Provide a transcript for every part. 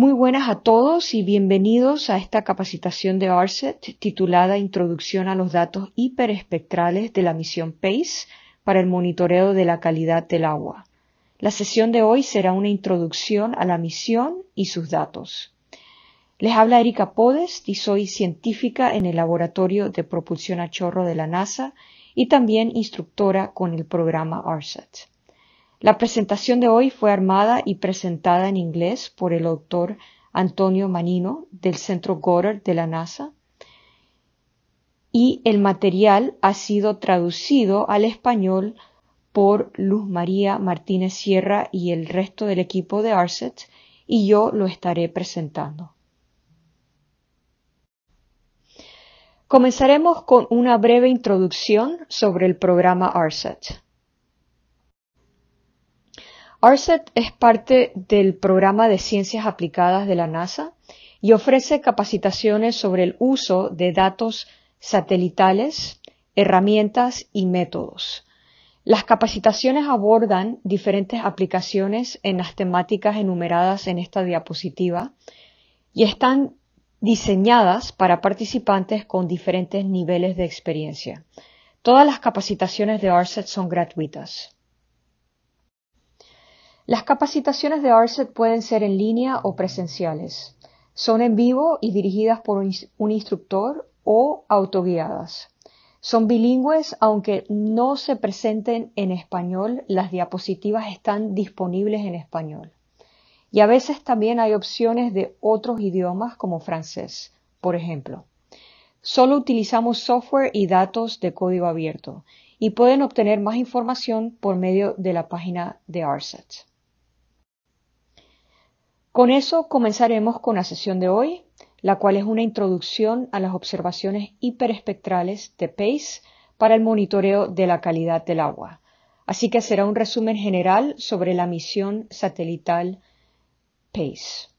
Muy buenas a todos y bienvenidos a esta capacitación de ARCET titulada Introducción a los datos hiperespectrales de la misión PACE para el monitoreo de la calidad del agua. La sesión de hoy será una introducción a la misión y sus datos. Les habla Erika Podes y soy científica en el Laboratorio de Propulsión a Chorro de la NASA y también instructora con el programa ARSET. La presentación de hoy fue armada y presentada en inglés por el doctor Antonio Manino del Centro Goddard de la NASA y el material ha sido traducido al español por Luz María Martínez Sierra y el resto del equipo de Arset y yo lo estaré presentando. Comenzaremos con una breve introducción sobre el programa ARSET. ARCET es parte del programa de ciencias aplicadas de la NASA y ofrece capacitaciones sobre el uso de datos satelitales, herramientas y métodos. Las capacitaciones abordan diferentes aplicaciones en las temáticas enumeradas en esta diapositiva y están diseñadas para participantes con diferentes niveles de experiencia. Todas las capacitaciones de Arset son gratuitas. Las capacitaciones de ARSET pueden ser en línea o presenciales. Son en vivo y dirigidas por un instructor o autoguiadas. Son bilingües, aunque no se presenten en español, las diapositivas están disponibles en español. Y a veces también hay opciones de otros idiomas como francés, por ejemplo. Solo utilizamos software y datos de código abierto y pueden obtener más información por medio de la página de ARSET. Con eso comenzaremos con la sesión de hoy, la cual es una introducción a las observaciones hiperespectrales de PACE para el monitoreo de la calidad del agua. Así que será un resumen general sobre la misión satelital PACE.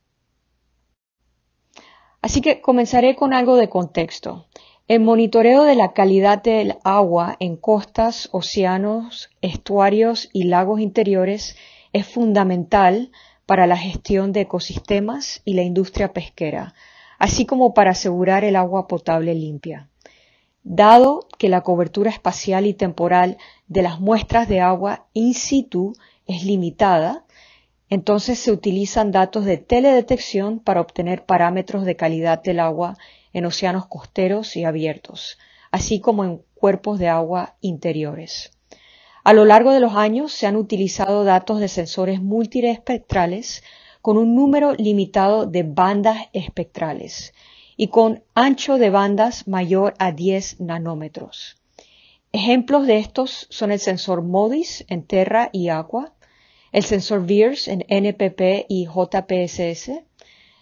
Así que comenzaré con algo de contexto. El monitoreo de la calidad del agua en costas, océanos, estuarios y lagos interiores es fundamental para la gestión de ecosistemas y la industria pesquera, así como para asegurar el agua potable limpia. Dado que la cobertura espacial y temporal de las muestras de agua in situ es limitada, entonces se utilizan datos de teledetección para obtener parámetros de calidad del agua en océanos costeros y abiertos, así como en cuerpos de agua interiores. A lo largo de los años se han utilizado datos de sensores multiespectrales con un número limitado de bandas espectrales y con ancho de bandas mayor a 10 nanómetros. Ejemplos de estos son el sensor MODIS en Terra y agua, el sensor VIRS en NPP y JPSS,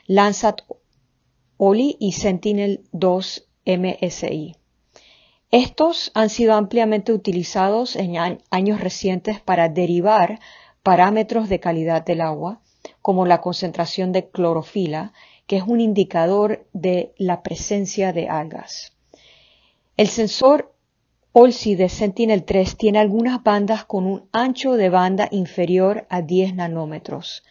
Landsat OLI y Sentinel-2 MSI. Estos han sido ampliamente utilizados en años recientes para derivar parámetros de calidad del agua, como la concentración de clorofila, que es un indicador de la presencia de algas. El sensor OLSI de Sentinel-3 tiene algunas bandas con un ancho de banda inferior a 10 nanómetros.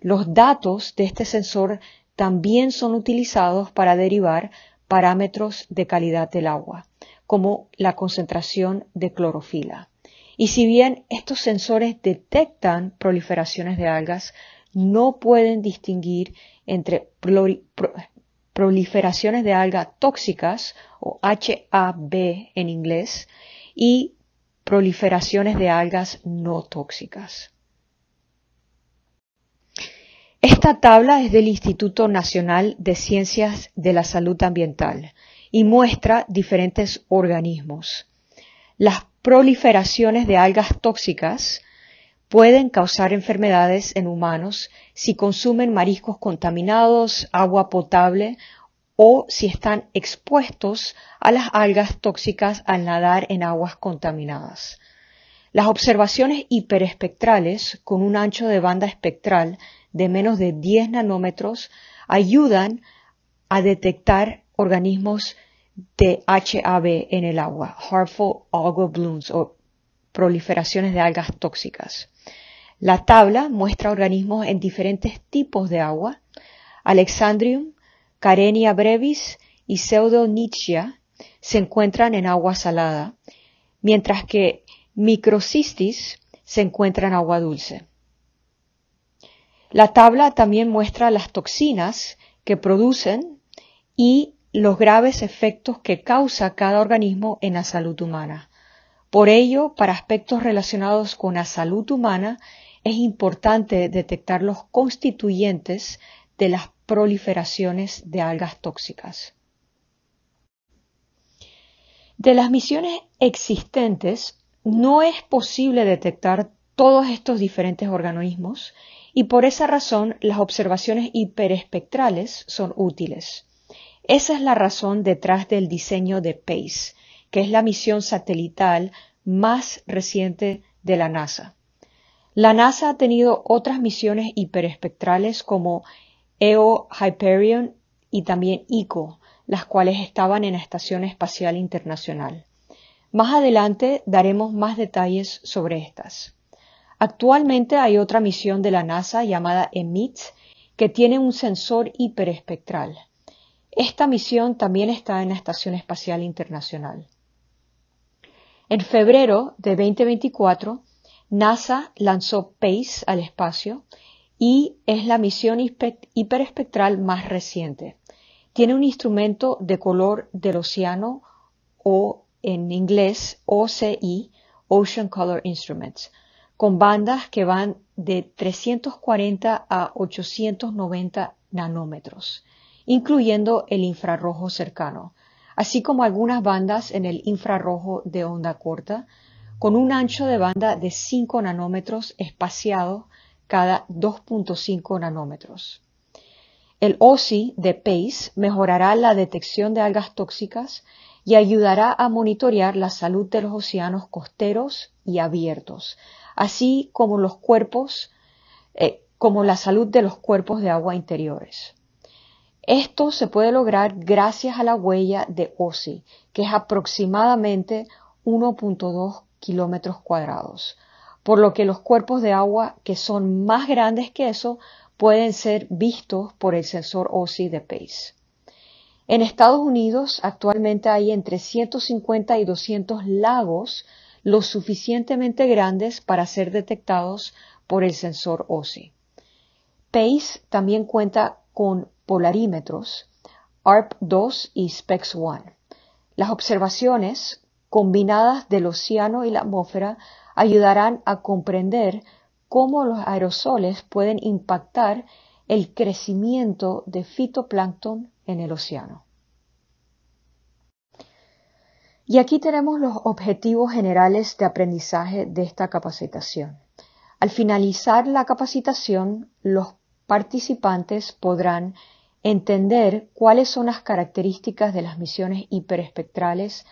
Los datos de este sensor también son utilizados para derivar parámetros de calidad del agua, como la concentración de clorofila. Y si bien estos sensores detectan proliferaciones de algas, no pueden distinguir entre proliferaciones de algas tóxicas o HAB en inglés y proliferaciones de algas no tóxicas. Esta tabla es del Instituto Nacional de Ciencias de la Salud Ambiental y muestra diferentes organismos. Las proliferaciones de algas tóxicas pueden causar enfermedades en humanos si consumen mariscos contaminados, agua potable o si están expuestos a las algas tóxicas al nadar en aguas contaminadas. Las observaciones hiperespectrales con un ancho de banda espectral de menos de 10 nanómetros ayudan a detectar organismos de HAB en el agua, harmful algal blooms o proliferaciones de algas tóxicas. La tabla muestra organismos en diferentes tipos de agua, Alexandrium, Karenia brevis y Pseudonychia se encuentran en agua salada, mientras que Microcystis se encuentra en agua dulce. La tabla también muestra las toxinas que producen y los graves efectos que causa cada organismo en la salud humana. Por ello, para aspectos relacionados con la salud humana, es importante detectar los constituyentes de las proliferaciones de algas tóxicas. De las misiones existentes, no es posible detectar todos estos diferentes organismos y por esa razón las observaciones hiperespectrales son útiles. Esa es la razón detrás del diseño de PACE, que es la misión satelital más reciente de la NASA. La NASA ha tenido otras misiones hiperespectrales como EO Hyperion y también ICO, las cuales estaban en la Estación Espacial Internacional. Más adelante daremos más detalles sobre estas. Actualmente hay otra misión de la NASA llamada EMIT que tiene un sensor hiperespectral. Esta misión también está en la Estación Espacial Internacional. En febrero de 2024, NASA lanzó PACE al espacio y es la misión hiperespectral más reciente. Tiene un instrumento de color del océano o en inglés OCI, Ocean Color Instruments, con bandas que van de 340 a 890 nanómetros incluyendo el infrarrojo cercano, así como algunas bandas en el infrarrojo de onda corta, con un ancho de banda de 5 nanómetros espaciado cada 2.5 nanómetros. El OSI de PACE mejorará la detección de algas tóxicas y ayudará a monitorear la salud de los océanos costeros y abiertos, así como los cuerpos, eh, como la salud de los cuerpos de agua interiores. Esto se puede lograr gracias a la huella de OSI, que es aproximadamente 1.2 kilómetros cuadrados, por lo que los cuerpos de agua que son más grandes que eso pueden ser vistos por el sensor OSI de PACE. En Estados Unidos actualmente hay entre 150 y 200 lagos lo suficientemente grandes para ser detectados por el sensor OSI. PACE también cuenta con polarímetros, ARP-2 y SPEX-1. Las observaciones combinadas del océano y la atmósfera ayudarán a comprender cómo los aerosoles pueden impactar el crecimiento de fitoplancton en el océano. Y aquí tenemos los objetivos generales de aprendizaje de esta capacitación. Al finalizar la capacitación, los participantes podrán entender cuáles son las características de las misiones hiperespectrales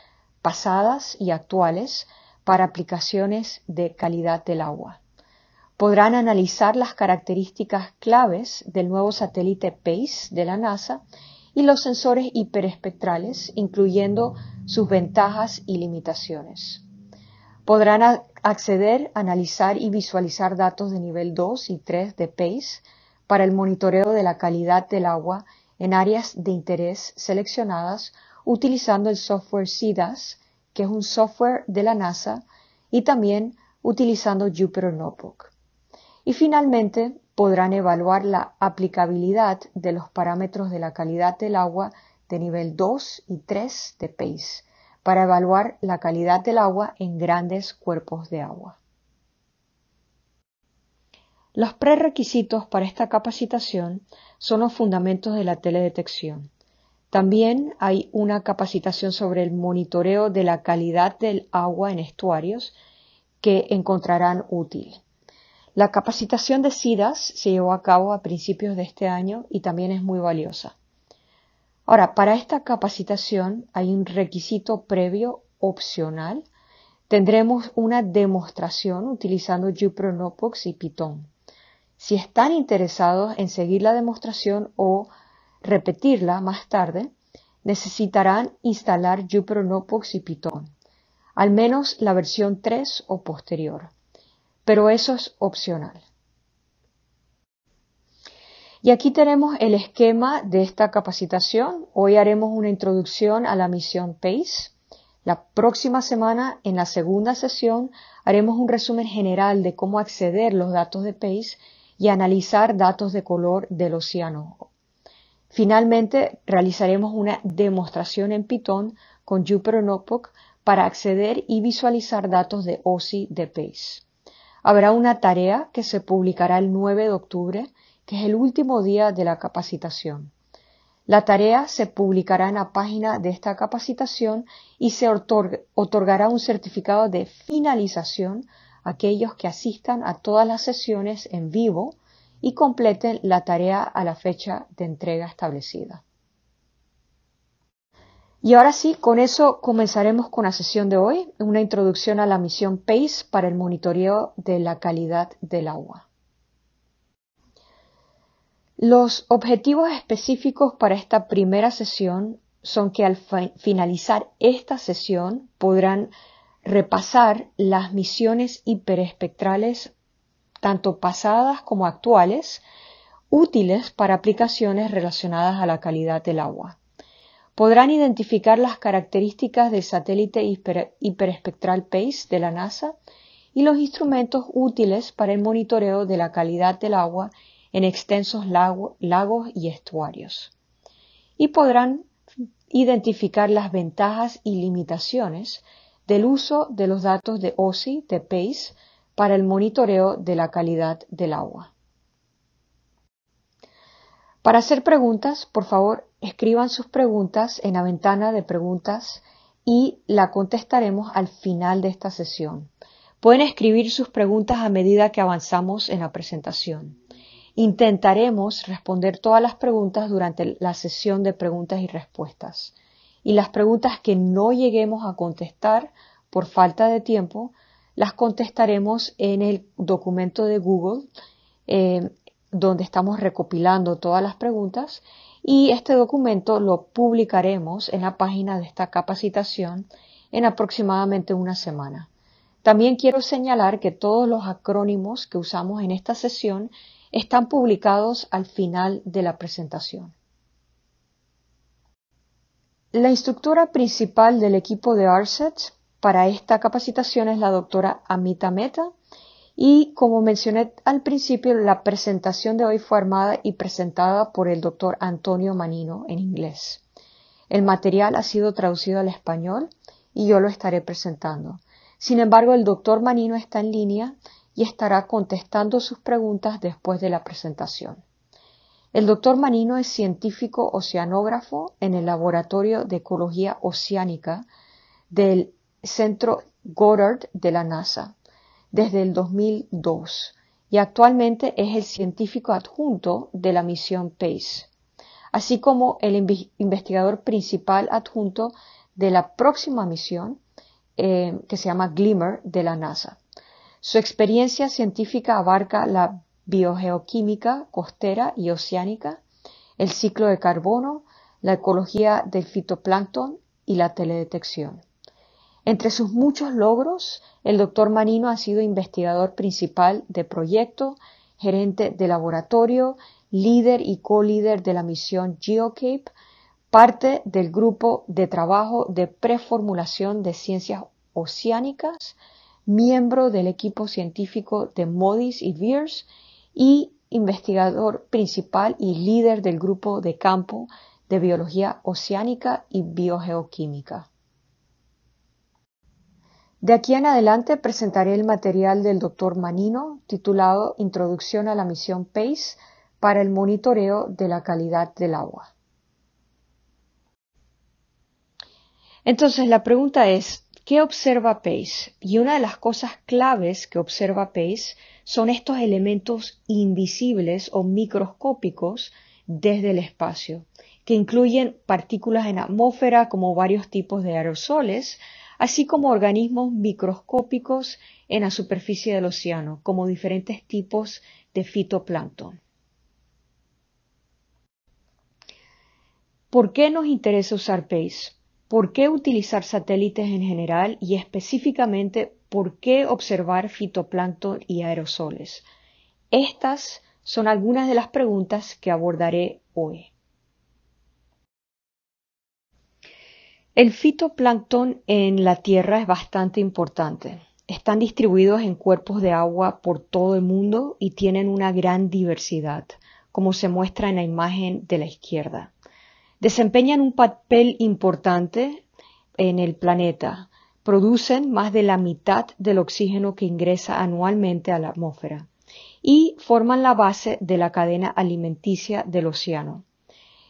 pasadas y actuales para aplicaciones de calidad del agua. Podrán analizar las características claves del nuevo satélite PACE de la NASA y los sensores hiperespectrales, incluyendo sus ventajas y limitaciones. Podrán acceder, analizar y visualizar datos de nivel 2 y 3 de PACE para el monitoreo de la calidad del agua en áreas de interés seleccionadas utilizando el software SIDAS, que es un software de la NASA, y también utilizando Jupyter Notebook. Y finalmente, podrán evaluar la aplicabilidad de los parámetros de la calidad del agua de nivel 2 y 3 de PACE para evaluar la calidad del agua en grandes cuerpos de agua. Los prerequisitos para esta capacitación son los fundamentos de la teledetección. También hay una capacitación sobre el monitoreo de la calidad del agua en estuarios que encontrarán útil. La capacitación de SIDAS se llevó a cabo a principios de este año y también es muy valiosa. Ahora, para esta capacitación hay un requisito previo opcional. Tendremos una demostración utilizando Jupyter Notebooks y Python. Si están interesados en seguir la demostración o repetirla más tarde, necesitarán instalar Jupyter Notebooks y Python, al menos la versión 3 o posterior, pero eso es opcional. Y aquí tenemos el esquema de esta capacitación. Hoy haremos una introducción a la misión PACE. La próxima semana, en la segunda sesión, haremos un resumen general de cómo acceder los datos de PACE y analizar datos de color del océano. Finalmente, realizaremos una demostración en Python con Jupyter Notebook para acceder y visualizar datos de OSI de PACE. Habrá una tarea que se publicará el 9 de octubre, que es el último día de la capacitación. La tarea se publicará en la página de esta capacitación y se otorgará un certificado de finalización aquellos que asistan a todas las sesiones en vivo y completen la tarea a la fecha de entrega establecida. Y ahora sí, con eso comenzaremos con la sesión de hoy, una introducción a la misión PACE para el monitoreo de la calidad del agua. Los objetivos específicos para esta primera sesión son que al finalizar esta sesión podrán repasar las misiones hiperespectrales, tanto pasadas como actuales, útiles para aplicaciones relacionadas a la calidad del agua. Podrán identificar las características del satélite hiperespectral PACE de la NASA y los instrumentos útiles para el monitoreo de la calidad del agua en extensos lagos y estuarios. Y podrán identificar las ventajas y limitaciones del uso de los datos de OSI de PACE para el monitoreo de la calidad del agua. Para hacer preguntas, por favor, escriban sus preguntas en la ventana de preguntas y la contestaremos al final de esta sesión. Pueden escribir sus preguntas a medida que avanzamos en la presentación. Intentaremos responder todas las preguntas durante la sesión de preguntas y respuestas y las preguntas que no lleguemos a contestar por falta de tiempo las contestaremos en el documento de Google eh, donde estamos recopilando todas las preguntas y este documento lo publicaremos en la página de esta capacitación en aproximadamente una semana. También quiero señalar que todos los acrónimos que usamos en esta sesión están publicados al final de la presentación. La instructora principal del equipo de ARSET para esta capacitación es la doctora Amita Meta y como mencioné al principio, la presentación de hoy fue armada y presentada por el doctor Antonio Manino en inglés. El material ha sido traducido al español y yo lo estaré presentando. Sin embargo, el doctor Manino está en línea y estará contestando sus preguntas después de la presentación. El doctor Manino es científico oceanógrafo en el Laboratorio de Ecología Oceánica del Centro Goddard de la NASA desde el 2002 y actualmente es el científico adjunto de la misión PACE, así como el investigador principal adjunto de la próxima misión eh, que se llama Glimmer de la NASA. Su experiencia científica abarca la biogeoquímica costera y oceánica, el ciclo de carbono, la ecología del fitoplancton y la teledetección. Entre sus muchos logros, el doctor Manino ha sido investigador principal de proyecto, gerente de laboratorio, líder y co-líder de la misión GeoCape, parte del grupo de trabajo de preformulación de ciencias oceánicas, miembro del equipo científico de MODIS y VIRS y investigador principal y líder del grupo de campo de biología oceánica y biogeoquímica. De aquí en adelante presentaré el material del doctor Manino titulado Introducción a la misión PACE para el monitoreo de la calidad del agua. Entonces la pregunta es, ¿Qué observa Pace? Y una de las cosas claves que observa Pace son estos elementos invisibles o microscópicos desde el espacio, que incluyen partículas en atmósfera como varios tipos de aerosoles, así como organismos microscópicos en la superficie del océano, como diferentes tipos de fitoplancton. ¿Por qué nos interesa usar PACE? ¿Por qué utilizar satélites en general y específicamente por qué observar fitoplancton y aerosoles? Estas son algunas de las preguntas que abordaré hoy. El fitoplancton en la Tierra es bastante importante. Están distribuidos en cuerpos de agua por todo el mundo y tienen una gran diversidad, como se muestra en la imagen de la izquierda desempeñan un papel importante en el planeta. Producen más de la mitad del oxígeno que ingresa anualmente a la atmósfera y forman la base de la cadena alimenticia del océano.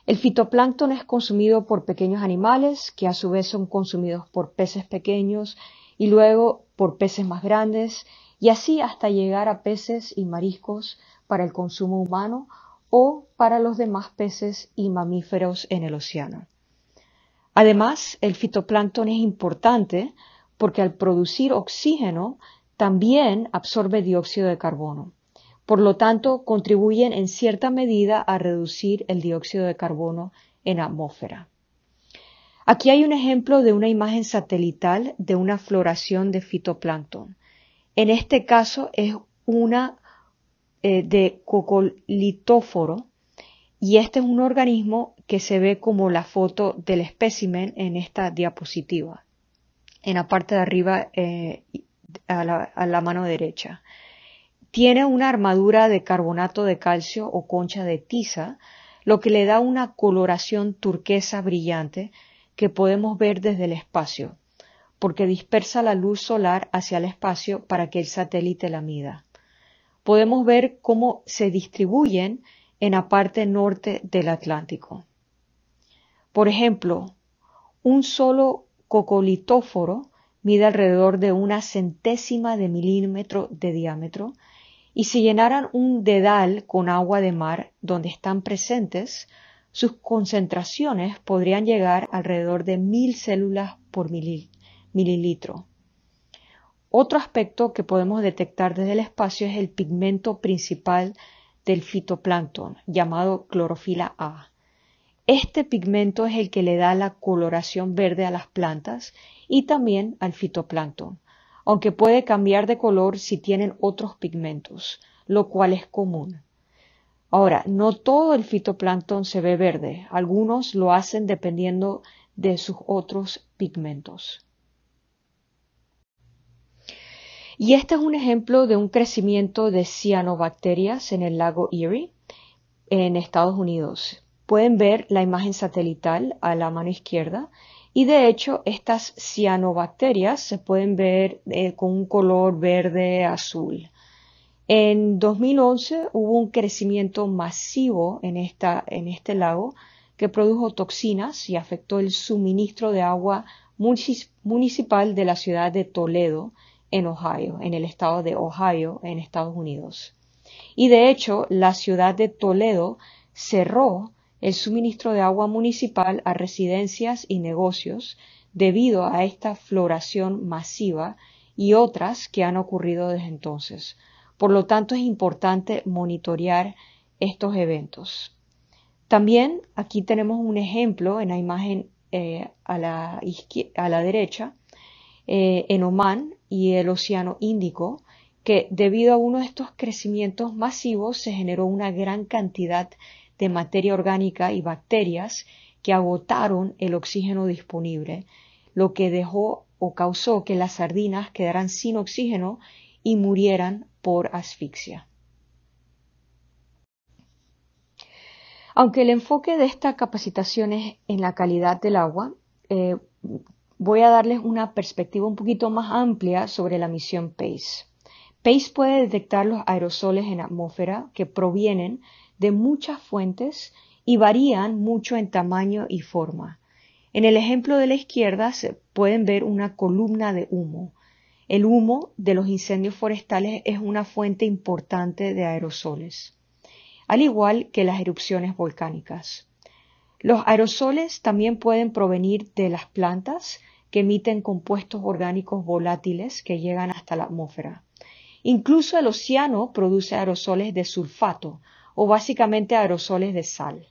El fitoplancton es consumido por pequeños animales que a su vez son consumidos por peces pequeños y luego por peces más grandes y así hasta llegar a peces y mariscos para el consumo humano o para los demás peces y mamíferos en el océano. Además, el fitoplancton es importante porque al producir oxígeno también absorbe dióxido de carbono. Por lo tanto, contribuyen en cierta medida a reducir el dióxido de carbono en la atmósfera. Aquí hay un ejemplo de una imagen satelital de una floración de fitoplancton. En este caso es una eh, de cocolitóforo y este es un organismo que se ve como la foto del espécimen en esta diapositiva, en la parte de arriba eh, a la mano derecha. Tiene una armadura de carbonato de calcio o concha de tiza, lo que le da una coloración turquesa brillante que podemos ver desde el espacio, porque dispersa la luz solar hacia el espacio para que el satélite la mida podemos ver cómo se distribuyen en la parte norte del Atlántico. Por ejemplo, un solo cocolitóforo mide alrededor de una centésima de milímetro de diámetro y si llenaran un dedal con agua de mar donde están presentes, sus concentraciones podrían llegar alrededor de mil células por mililitro. Otro aspecto que podemos detectar desde el espacio es el pigmento principal del fitoplancton, llamado clorofila A. Este pigmento es el que le da la coloración verde a las plantas y también al fitoplancton, aunque puede cambiar de color si tienen otros pigmentos, lo cual es común. Ahora, no todo el fitoplancton se ve verde, algunos lo hacen dependiendo de sus otros pigmentos. Y este es un ejemplo de un crecimiento de cianobacterias en el lago Erie, en Estados Unidos. Pueden ver la imagen satelital a la mano izquierda y de hecho estas cianobacterias se pueden ver eh, con un color verde azul. En 2011 hubo un crecimiento masivo en, esta, en este lago que produjo toxinas y afectó el suministro de agua municipal de la ciudad de Toledo en Ohio, en el estado de Ohio, en Estados Unidos. Y de hecho, la ciudad de Toledo cerró el suministro de agua municipal a residencias y negocios debido a esta floración masiva y otras que han ocurrido desde entonces. Por lo tanto, es importante monitorear estos eventos. También aquí tenemos un ejemplo en la imagen eh, a, la a la derecha. Eh, en Oman, y el Océano Índico, que debido a uno de estos crecimientos masivos se generó una gran cantidad de materia orgánica y bacterias que agotaron el oxígeno disponible, lo que dejó o causó que las sardinas quedaran sin oxígeno y murieran por asfixia. Aunque el enfoque de esta capacitación es en la calidad del agua, eh, voy a darles una perspectiva un poquito más amplia sobre la misión PACE. PACE puede detectar los aerosoles en atmósfera que provienen de muchas fuentes y varían mucho en tamaño y forma. En el ejemplo de la izquierda se pueden ver una columna de humo. El humo de los incendios forestales es una fuente importante de aerosoles, al igual que las erupciones volcánicas. Los aerosoles también pueden provenir de las plantas, que emiten compuestos orgánicos volátiles que llegan hasta la atmósfera. Incluso el océano produce aerosoles de sulfato o básicamente aerosoles de sal.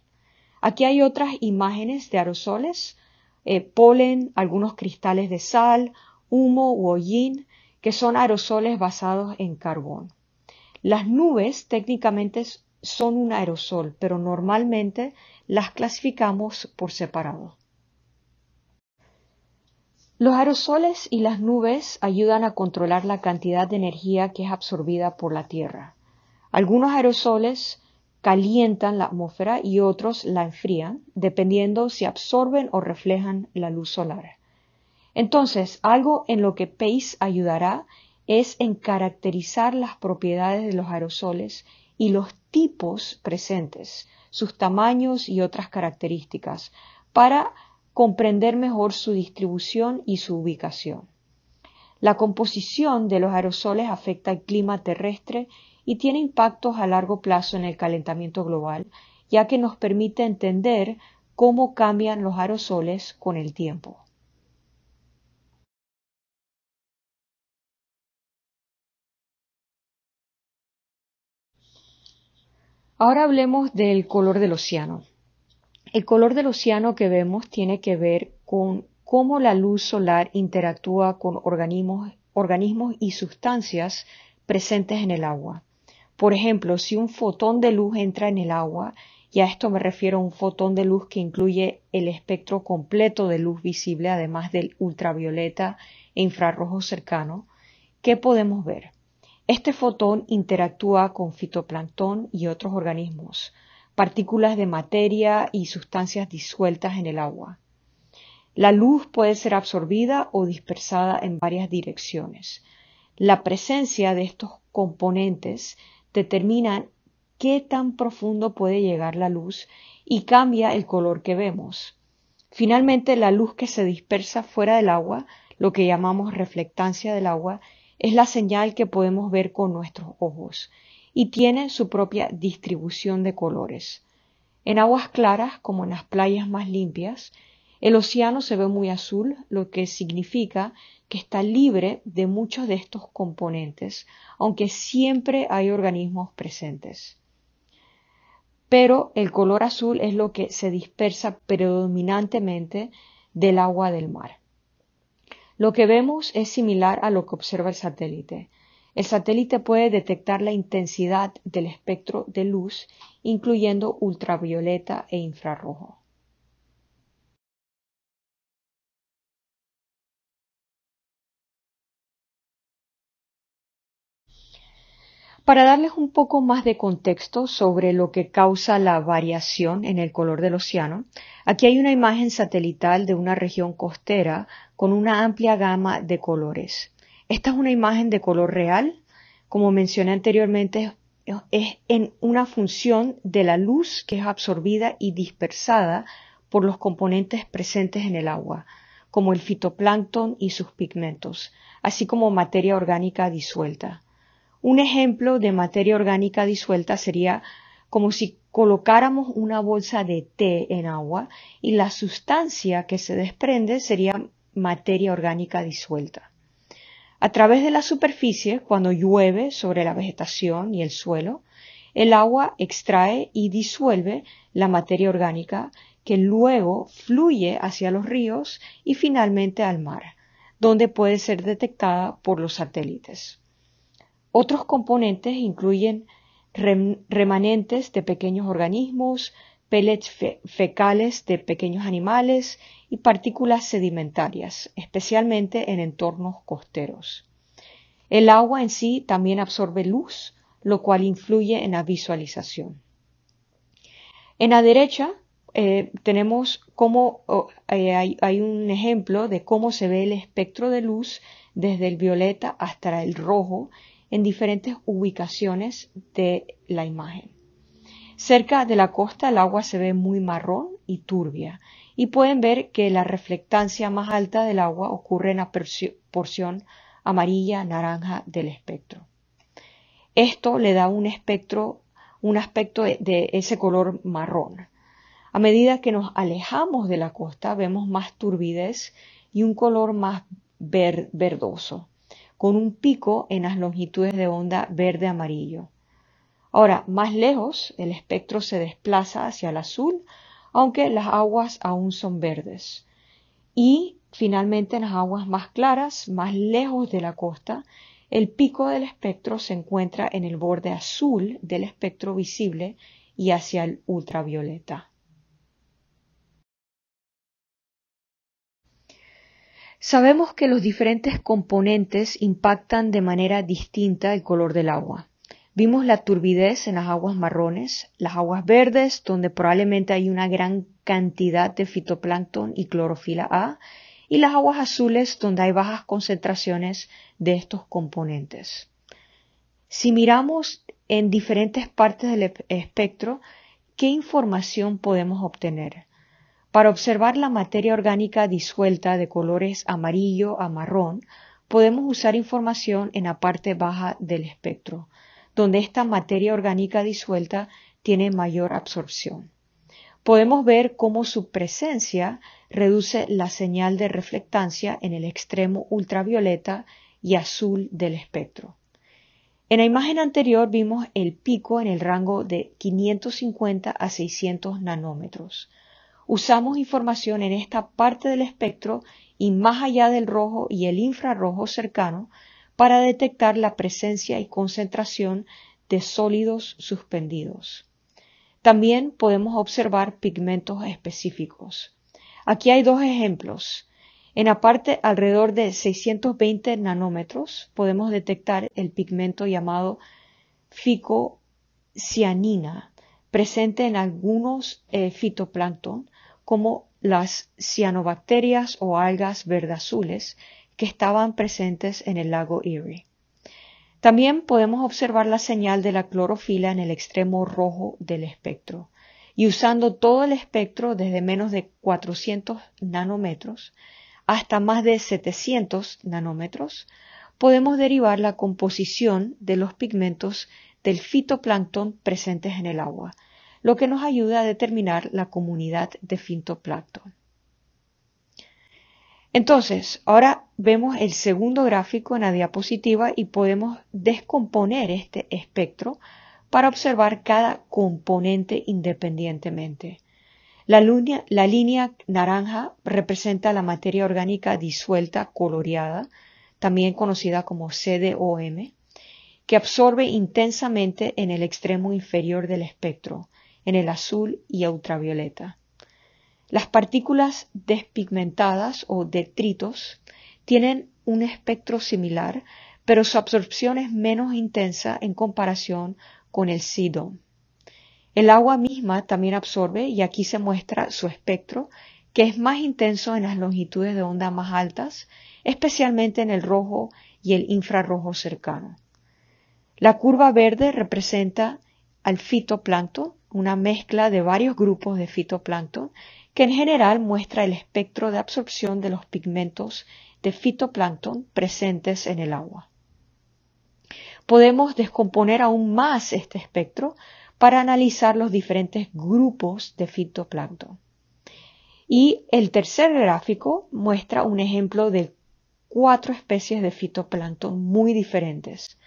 Aquí hay otras imágenes de aerosoles, eh, polen, algunos cristales de sal, humo u hollín, que son aerosoles basados en carbón. Las nubes técnicamente son un aerosol, pero normalmente las clasificamos por separado. Los aerosoles y las nubes ayudan a controlar la cantidad de energía que es absorbida por la Tierra. Algunos aerosoles calientan la atmósfera y otros la enfrían, dependiendo si absorben o reflejan la luz solar. Entonces, algo en lo que Pace ayudará es en caracterizar las propiedades de los aerosoles y los tipos presentes, sus tamaños y otras características, para comprender mejor su distribución y su ubicación. La composición de los aerosoles afecta el clima terrestre y tiene impactos a largo plazo en el calentamiento global, ya que nos permite entender cómo cambian los aerosoles con el tiempo. Ahora hablemos del color del océano. El color del océano que vemos tiene que ver con cómo la luz solar interactúa con organismos, y sustancias presentes en el agua. Por ejemplo, si un fotón de luz entra en el agua, y a esto me refiero a un fotón de luz que incluye el espectro completo de luz visible, además del ultravioleta e infrarrojo cercano, ¿qué podemos ver? Este fotón interactúa con fitoplancton y otros organismos partículas de materia y sustancias disueltas en el agua. La luz puede ser absorbida o dispersada en varias direcciones. La presencia de estos componentes determina qué tan profundo puede llegar la luz y cambia el color que vemos. Finalmente, la luz que se dispersa fuera del agua, lo que llamamos reflectancia del agua, es la señal que podemos ver con nuestros ojos y tiene su propia distribución de colores. En aguas claras, como en las playas más limpias, el océano se ve muy azul, lo que significa que está libre de muchos de estos componentes, aunque siempre hay organismos presentes. Pero el color azul es lo que se dispersa predominantemente del agua del mar. Lo que vemos es similar a lo que observa el satélite. El satélite puede detectar la intensidad del espectro de luz, incluyendo ultravioleta e infrarrojo. Para darles un poco más de contexto sobre lo que causa la variación en el color del océano, aquí hay una imagen satelital de una región costera con una amplia gama de colores. Esta es una imagen de color real. Como mencioné anteriormente, es en una función de la luz que es absorbida y dispersada por los componentes presentes en el agua, como el fitoplancton y sus pigmentos, así como materia orgánica disuelta. Un ejemplo de materia orgánica disuelta sería como si colocáramos una bolsa de té en agua y la sustancia que se desprende sería materia orgánica disuelta. A través de la superficie, cuando llueve sobre la vegetación y el suelo, el agua extrae y disuelve la materia orgánica que luego fluye hacia los ríos y finalmente al mar, donde puede ser detectada por los satélites. Otros componentes incluyen remanentes de pequeños organismos, pellets fecales de pequeños animales y partículas sedimentarias, especialmente en entornos costeros. El agua en sí también absorbe luz, lo cual influye en la visualización. En la derecha eh, tenemos cómo eh, hay, un ejemplo de cómo se ve el espectro de luz desde el violeta hasta el rojo en diferentes ubicaciones de la imagen. Cerca de la costa el agua se ve muy marrón y turbia y pueden ver que la reflectancia más alta del agua ocurre en la porción amarilla naranja del espectro. Esto le da un espectro, un aspecto de ese color marrón. A medida que nos alejamos de la costa vemos más turbidez y un color más verdoso, con un pico en las longitudes de onda verde-amarillo. Ahora, más lejos, el espectro se desplaza hacia el azul, aunque las aguas aún son verdes. Y finalmente, en las aguas más claras, más lejos de la costa, el pico del espectro se encuentra en el borde azul del espectro visible y hacia el ultravioleta. Sabemos que los diferentes componentes impactan de manera distinta el color del agua. Vimos la turbidez en las aguas marrones, las aguas verdes, donde probablemente hay una gran cantidad de fitoplancton y clorofila A, y las aguas azules, donde hay bajas concentraciones de estos componentes. Si miramos en diferentes partes del espectro, ¿qué información podemos obtener? Para observar la materia orgánica disuelta de colores amarillo a marrón, podemos usar información en la parte baja del espectro donde esta materia orgánica disuelta tiene mayor absorción. Podemos ver cómo su presencia reduce la señal de reflectancia en el extremo ultravioleta y azul del espectro. En la imagen anterior vimos el pico en el rango de 550 a 600 nanómetros. Usamos información en esta parte del espectro y más allá del rojo y el infrarrojo cercano para detectar la presencia y concentración de sólidos suspendidos. También podemos observar pigmentos específicos. Aquí hay dos ejemplos. En la parte alrededor de 620 nanómetros podemos detectar el pigmento llamado ficocianina, presente en algunos eh, fitoplancton como las cianobacterias o algas verdazules que estaban presentes en el lago Erie. También podemos observar la señal de la clorofila en el extremo rojo del espectro. Y usando todo el espectro desde menos de 400 nanómetros hasta más de 700 nanómetros, podemos derivar la composición de los pigmentos del fitoplancton presentes en el agua, lo que nos ayuda a determinar la comunidad de fitoplancton. Entonces, ahora vemos el segundo gráfico en la diapositiva y podemos descomponer este espectro para observar cada componente independientemente. La, línea naranja representa la materia orgánica disuelta coloreada, también conocida como CDOM, que absorbe intensamente en el extremo inferior del espectro, en el azul y ultravioleta. Las partículas despigmentadas o detritos tienen un espectro similar, pero su absorción es menos intensa en comparación con el SIDO. El agua misma también absorbe y aquí se muestra su espectro, que es más intenso en las longitudes de onda más altas, especialmente en el rojo y el infrarrojo cercano. La curva verde representa al fitoplancton, una mezcla de varios grupos de fitoplancton que en general muestra el espectro de absorción de los pigmentos de fitoplancton presentes en el agua. Podemos descomponer aún más este espectro para analizar los diferentes grupos de fitoplancton. Y el tercer gráfico muestra un ejemplo de cuatro especies de fitoplancton muy diferentes.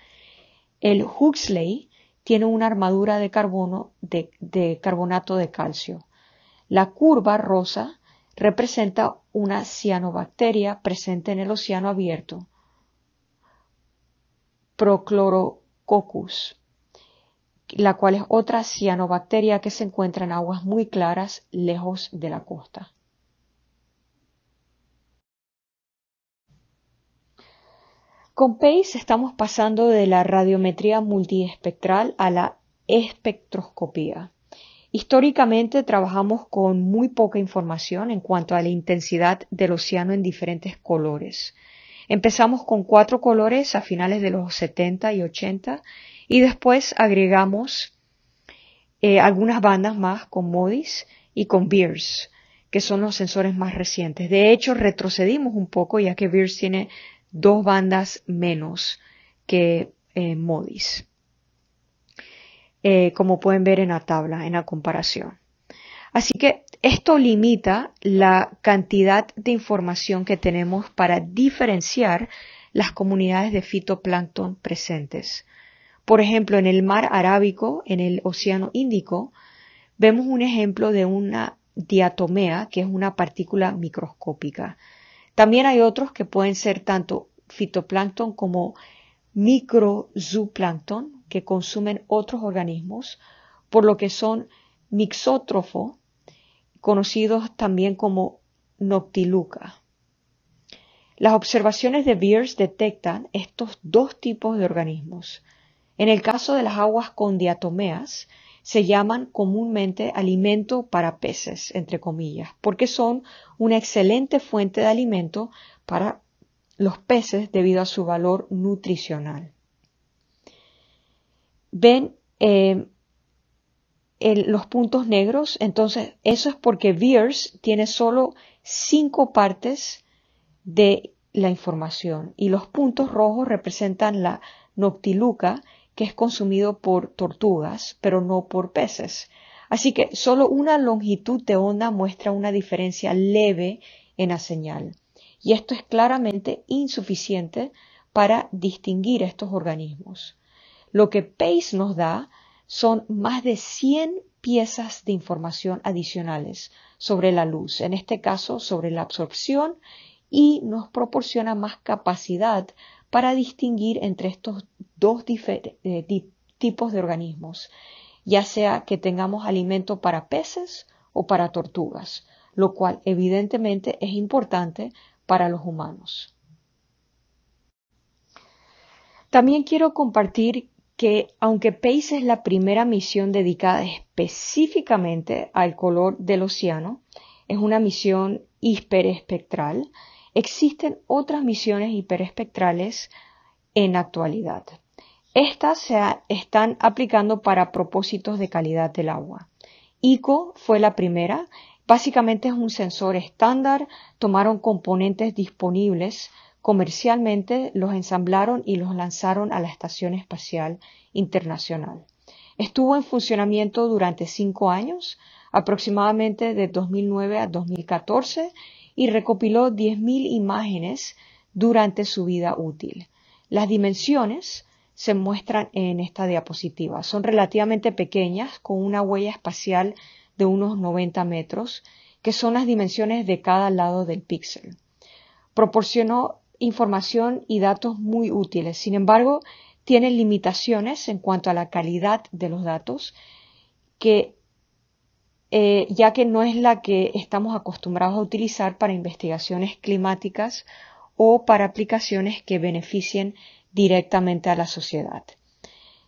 El Huxley tiene una armadura de carbono de, de carbonato de calcio. La curva rosa representa una cianobacteria presente en el océano abierto, Prochlorococcus, la cual es otra cianobacteria que se encuentra en aguas muy claras lejos de la costa. Con PACE estamos pasando de la radiometría multiespectral a la espectroscopía. Históricamente trabajamos con muy poca información en cuanto a la intensidad del océano en diferentes colores. Empezamos con cuatro colores a finales de los 70 y 80 y después agregamos eh, algunas bandas más con Modis y con BIRS, que son los sensores más recientes. De hecho, retrocedimos un poco ya que BIRS tiene dos bandas menos que eh, Modis. Eh, como pueden ver en la tabla, en la comparación. Así que esto limita la cantidad de información que tenemos para diferenciar las comunidades de fitoplancton presentes. Por ejemplo, en el mar Arábico, en el Océano Índico, vemos un ejemplo de una diatomea, que es una partícula microscópica. También hay otros que pueden ser tanto fitoplancton como microzooplancton que consumen otros organismos, por lo que son mixótrofo, conocidos también como noctiluca. Las observaciones de Beers detectan estos dos tipos de organismos. En el caso de las aguas con diatomeas, se llaman comúnmente alimento para peces, entre comillas, porque son una excelente fuente de alimento para los peces debido a su valor nutricional ven eh, los puntos negros, entonces eso es porque Beers tiene solo cinco partes de la información y los puntos rojos representan la noctiluca que es consumido por tortugas pero no por peces. Así que solo una longitud de onda muestra una diferencia leve en la señal y esto es claramente insuficiente para distinguir estos organismos. Lo que Pace nos da son más de 100 piezas de información adicionales sobre la luz, en este caso sobre la absorción, y nos proporciona más capacidad para distinguir entre estos dos eh, tipos de organismos, ya sea que tengamos alimento para peces o para tortugas, lo cual evidentemente es importante para los humanos. También quiero compartir que aunque PACE es la primera misión dedicada específicamente al color del océano, es una misión hiperespectral, existen otras misiones hiperespectrales en actualidad. Estas se están aplicando para propósitos de calidad del agua. ICO fue la primera, básicamente es un sensor estándar, tomaron componentes disponibles Comercialmente los ensamblaron y los lanzaron a la Estación Espacial Internacional. Estuvo en funcionamiento durante cinco años, aproximadamente de 2009 a 2014, y recopiló 10.000 imágenes durante su vida útil. Las dimensiones se muestran en esta diapositiva. Son relativamente pequeñas, con una huella espacial de unos 90 metros, que son las dimensiones de cada lado del píxel. Proporcionó información y datos muy útiles. Sin embargo, tiene limitaciones en cuanto a la calidad de los datos, que, eh, ya que no es la que estamos acostumbrados a utilizar para investigaciones climáticas o para aplicaciones que beneficien directamente a la sociedad.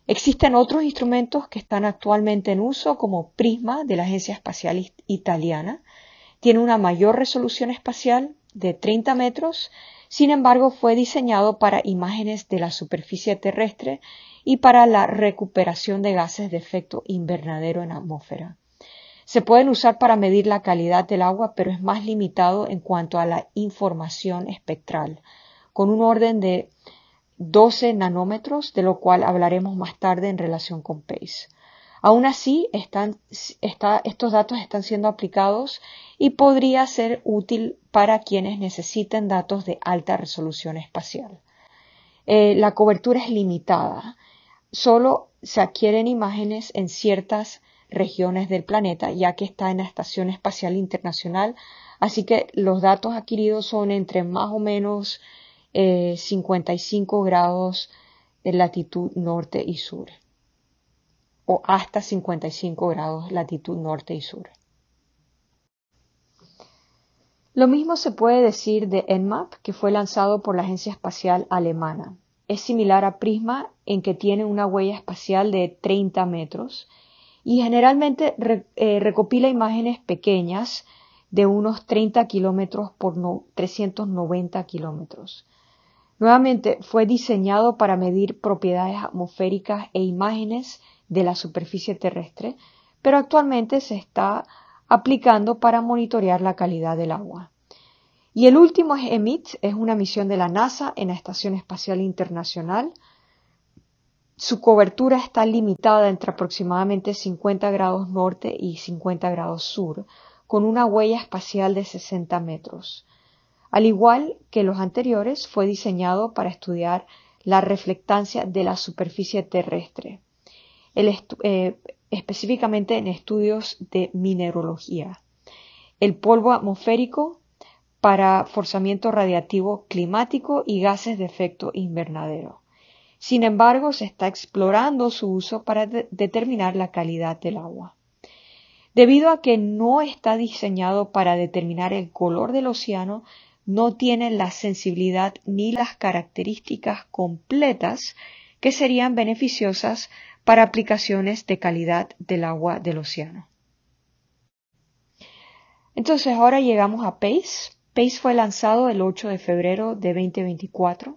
Existen otros instrumentos que están actualmente en uso, como Prisma de la Agencia Espacial Italiana. Tiene una mayor resolución espacial de 30 metros sin embargo, fue diseñado para imágenes de la superficie terrestre y para la recuperación de gases de efecto invernadero en la atmósfera. Se pueden usar para medir la calidad del agua, pero es más limitado en cuanto a la información espectral, con un orden de 12 nanómetros, de lo cual hablaremos más tarde en relación con PACE. Aún así, estos datos están siendo aplicados y podría ser útil para quienes necesiten datos de alta resolución espacial. Eh, la cobertura es limitada. Solo se adquieren imágenes en ciertas regiones del planeta, ya que está en la Estación Espacial Internacional. Así que los datos adquiridos son entre más o menos 55 eh, grados de latitud norte y sur, o hasta 55 grados latitud norte y sur. Lo mismo se puede decir de Enmap, que fue lanzado por la Agencia Espacial Alemana. Es similar a Prisma en que tiene una huella espacial de 30 metros y generalmente eh, recopila imágenes pequeñas de unos 30 kilómetros por 390 kilómetros. Nuevamente fue diseñado para medir propiedades atmosféricas e imágenes de la superficie terrestre, pero actualmente se está aplicando para monitorear la calidad del agua. Y el último es EMIT, es una misión de la NASA en la Estación Espacial Internacional. Su cobertura está limitada entre aproximadamente 50 grados norte y 50 grados sur, con una huella espacial de 60 metros. Al igual que los anteriores, fue diseñado para estudiar la reflectancia de la superficie terrestre. El, eh, específicamente en estudios de mineralogía, el polvo atmosférico para forzamiento radiativo climático y gases de efecto invernadero. Sin embargo, se está explorando su uso para determinar la calidad del agua. Debido a que no está diseñado para determinar el color del océano, no tiene la sensibilidad ni las características completas que serían beneficiosas para aplicaciones de calidad del agua del océano. Entonces ahora llegamos a PACE. PACE fue lanzado el 8 de febrero de 2024.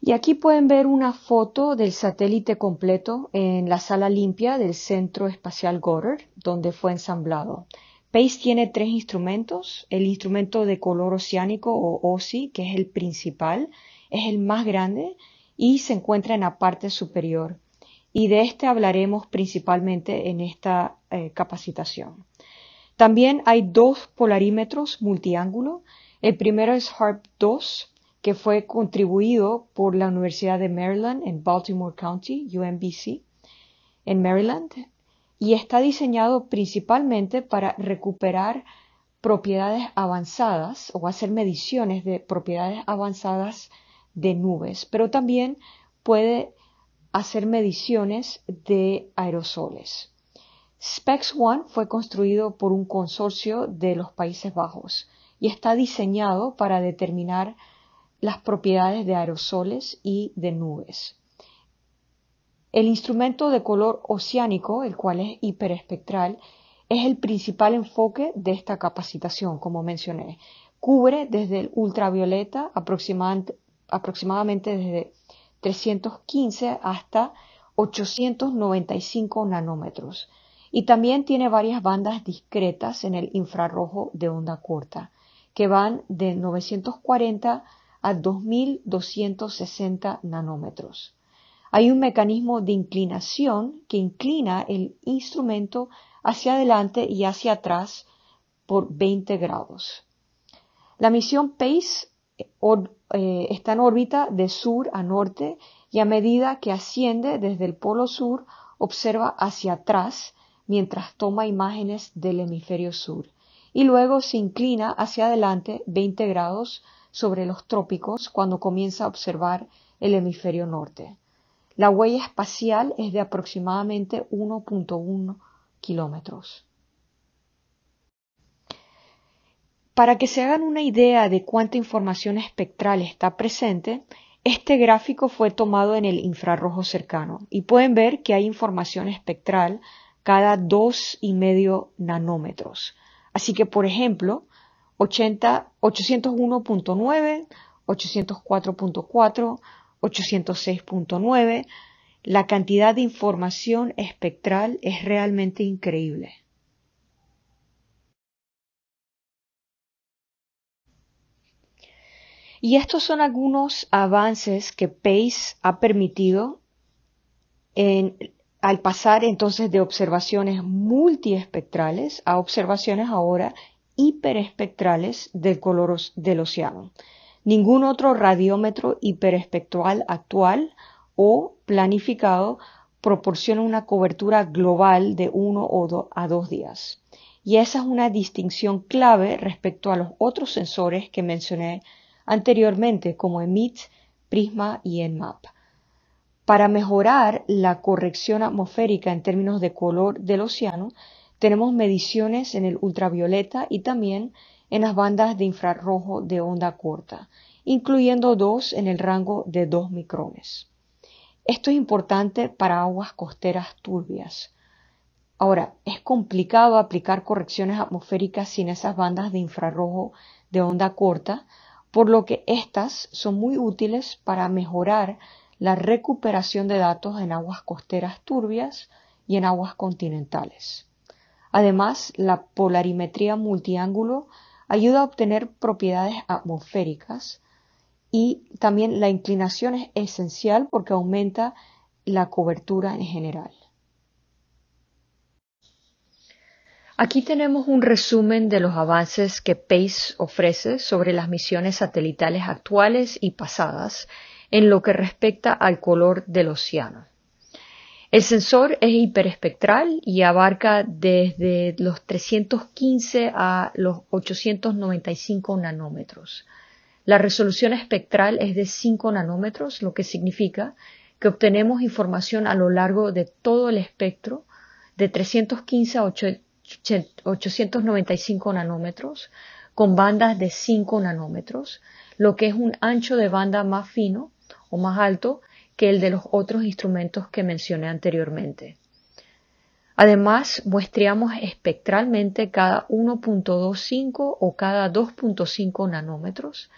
Y aquí pueden ver una foto del satélite completo en la sala limpia del Centro Espacial Goddard, donde fue ensamblado. PACE tiene tres instrumentos. El instrumento de color oceánico o OSI, que es el principal, es el más grande y se encuentra en la parte superior. Y de este hablaremos principalmente en esta eh, capacitación. También hay dos polarímetros multiángulo. El primero es HARP 2, que fue contribuido por la Universidad de Maryland en Baltimore County, UMBC, en Maryland, y está diseñado principalmente para recuperar propiedades avanzadas o hacer mediciones de propiedades avanzadas de nubes, pero también puede hacer mediciones de aerosoles. Specs One fue construido por un consorcio de los Países Bajos y está diseñado para determinar las propiedades de aerosoles y de nubes. El instrumento de color oceánico, el cual es hiperespectral, es el principal enfoque de esta capacitación, como mencioné. Cubre desde el ultravioleta aproximadamente aproximadamente desde 315 hasta 895 nanómetros. Y también tiene varias bandas discretas en el infrarrojo de onda corta, que van de 940 a 2260 nanómetros. Hay un mecanismo de inclinación que inclina el instrumento hacia adelante y hacia atrás por 20 grados. La misión PACE eh, está en órbita de sur a norte y a medida que asciende desde el polo sur observa hacia atrás mientras toma imágenes del hemisferio sur y luego se inclina hacia adelante 20 grados sobre los trópicos cuando comienza a observar el hemisferio norte. La huella espacial es de aproximadamente 1.1 kilómetros. Para que se hagan una idea de cuánta información espectral está presente, este gráfico fue tomado en el infrarrojo cercano y pueden ver que hay información espectral cada dos y medio nanómetros. Así que, por ejemplo, 801.9, 804.4, 806.9, la cantidad de información espectral es realmente increíble. Y estos son algunos avances que Pace ha permitido al pasar entonces de observaciones multiespectrales a observaciones ahora hiperespectrales del color del océano. Ningún otro radiómetro hiperespectral actual o planificado proporciona una cobertura global de uno o a dos días. Y esa es una distinción clave respecto a los otros sensores que mencioné anteriormente, como EMIT, Prisma y ENMAP. Para mejorar la corrección atmosférica en términos de color del océano, tenemos mediciones en el ultravioleta y también en las bandas de infrarrojo de onda corta, incluyendo dos en el rango de 2 micrones. Esto es importante para aguas costeras turbias. Ahora, es complicado aplicar correcciones atmosféricas sin esas bandas de infrarrojo de onda corta, por lo que estas son muy útiles para mejorar la recuperación de datos en aguas costeras turbias y en aguas continentales. Además, la polarimetría multiángulo ayuda a obtener propiedades atmosféricas y también la inclinación es esencial porque aumenta la cobertura en general. Aquí tenemos un resumen de los avances que PACE ofrece sobre las misiones satelitales actuales y pasadas en lo que respecta al color del océano. El sensor es hiperespectral y abarca desde los 315 a los 895 nanómetros. La resolución espectral es de 5 nanómetros, lo que significa que obtenemos información a lo largo de todo el espectro de 315 a 8, 895 nanómetros con bandas de 5 nanómetros, lo que es un ancho de banda más fino o más alto que el de los otros instrumentos que mencioné anteriormente. Además, muestreamos espectralmente cada 1.25 o cada 2.5 nanómetros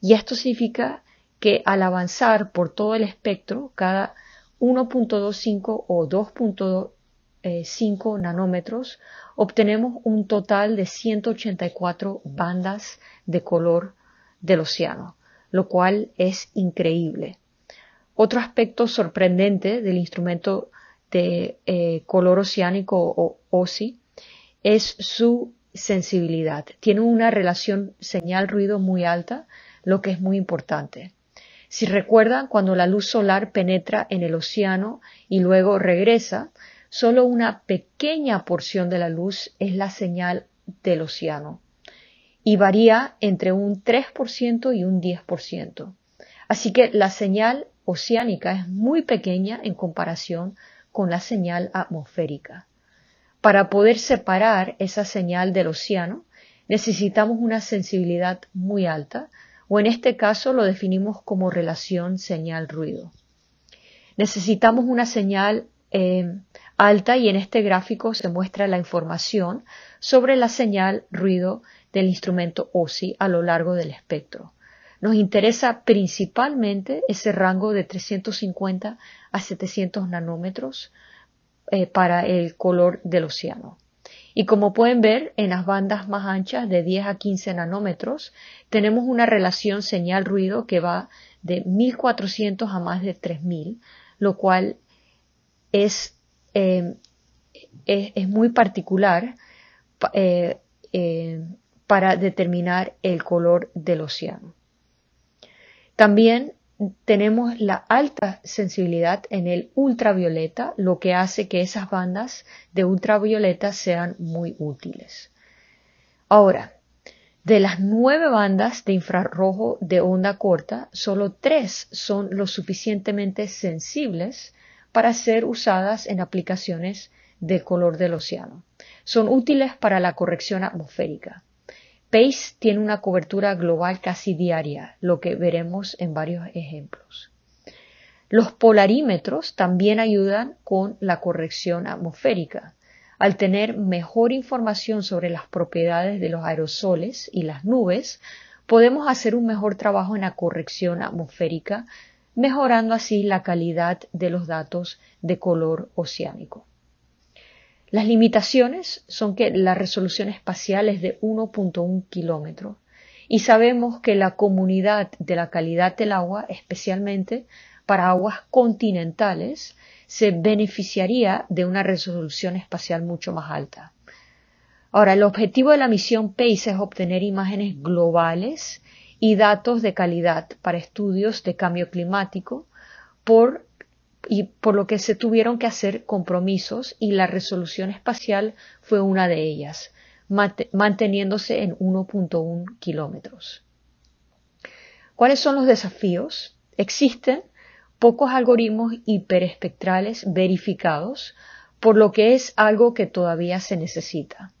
y esto significa que al avanzar por todo el espectro, cada 1.25 o 2.25 5 eh, nanómetros, obtenemos un total de 184 bandas de color del océano, lo cual es increíble. Otro aspecto sorprendente del instrumento de eh, color oceánico o OSI es su sensibilidad. Tiene una relación señal-ruido muy alta, lo que es muy importante. Si recuerdan, cuando la luz solar penetra en el océano y luego regresa, Solo una pequeña porción de la luz es la señal del océano y varía entre un 3% y un 10%. Así que la señal oceánica es muy pequeña en comparación con la señal atmosférica. Para poder separar esa señal del océano, necesitamos una sensibilidad muy alta, o en este caso lo definimos como relación señal-ruido. Necesitamos una señal eh, alta y en este gráfico se muestra la información sobre la señal ruido del instrumento OSI a lo largo del espectro. Nos interesa principalmente ese rango de 350 a 700 nanómetros eh, para el color del océano. Y como pueden ver, en las bandas más anchas de 10 a 15 nanómetros, tenemos una relación señal-ruido que va de 1400 a más de 3000, lo cual eh, es, muy particular eh, eh, para determinar el color del océano. También tenemos la alta sensibilidad en el ultravioleta, lo que hace que esas bandas de ultravioleta sean muy útiles. Ahora, de las nueve bandas de infrarrojo de onda corta, solo tres son lo suficientemente sensibles para ser usadas en aplicaciones de color del océano. Son útiles para la corrección atmosférica. PACE tiene una cobertura global casi diaria, lo que veremos en varios ejemplos. Los polarímetros también ayudan con la corrección atmosférica. Al tener mejor información sobre las propiedades de los aerosoles y las nubes, podemos hacer un mejor trabajo en la corrección atmosférica mejorando así la calidad de los datos de color oceánico. Las limitaciones son que la resolución espacial es de 1.1 kilómetro y sabemos que la comunidad de la calidad del agua, especialmente para aguas continentales, se beneficiaría de una resolución espacial mucho más alta. Ahora, el objetivo de la misión PACE es obtener imágenes globales y datos de calidad para estudios de cambio climático por y por lo que se tuvieron que hacer compromisos y la resolución espacial fue una de ellas, manteniéndose en 1.1 kilómetros. ¿Cuáles son los desafíos? Existen pocos algoritmos hiperespectrales verificados, por lo que es algo que todavía se necesita.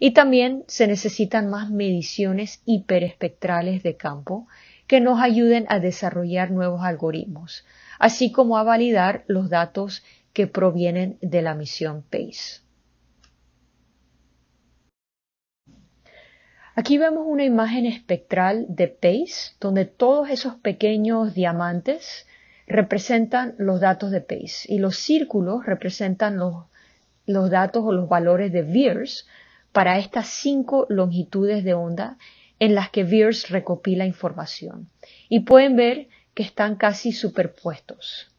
Y también se necesitan más mediciones hiperespectrales de campo que nos ayuden a desarrollar nuevos algoritmos, así como a validar los datos que provienen de la misión PACE. Aquí vemos una imagen espectral de PACE, donde todos esos pequeños diamantes representan los datos de PACE y los círculos representan los, los datos o los valores de VIRS, para estas cinco longitudes de onda en las que Beers recopila información. Y pueden ver que están casi superpuestos.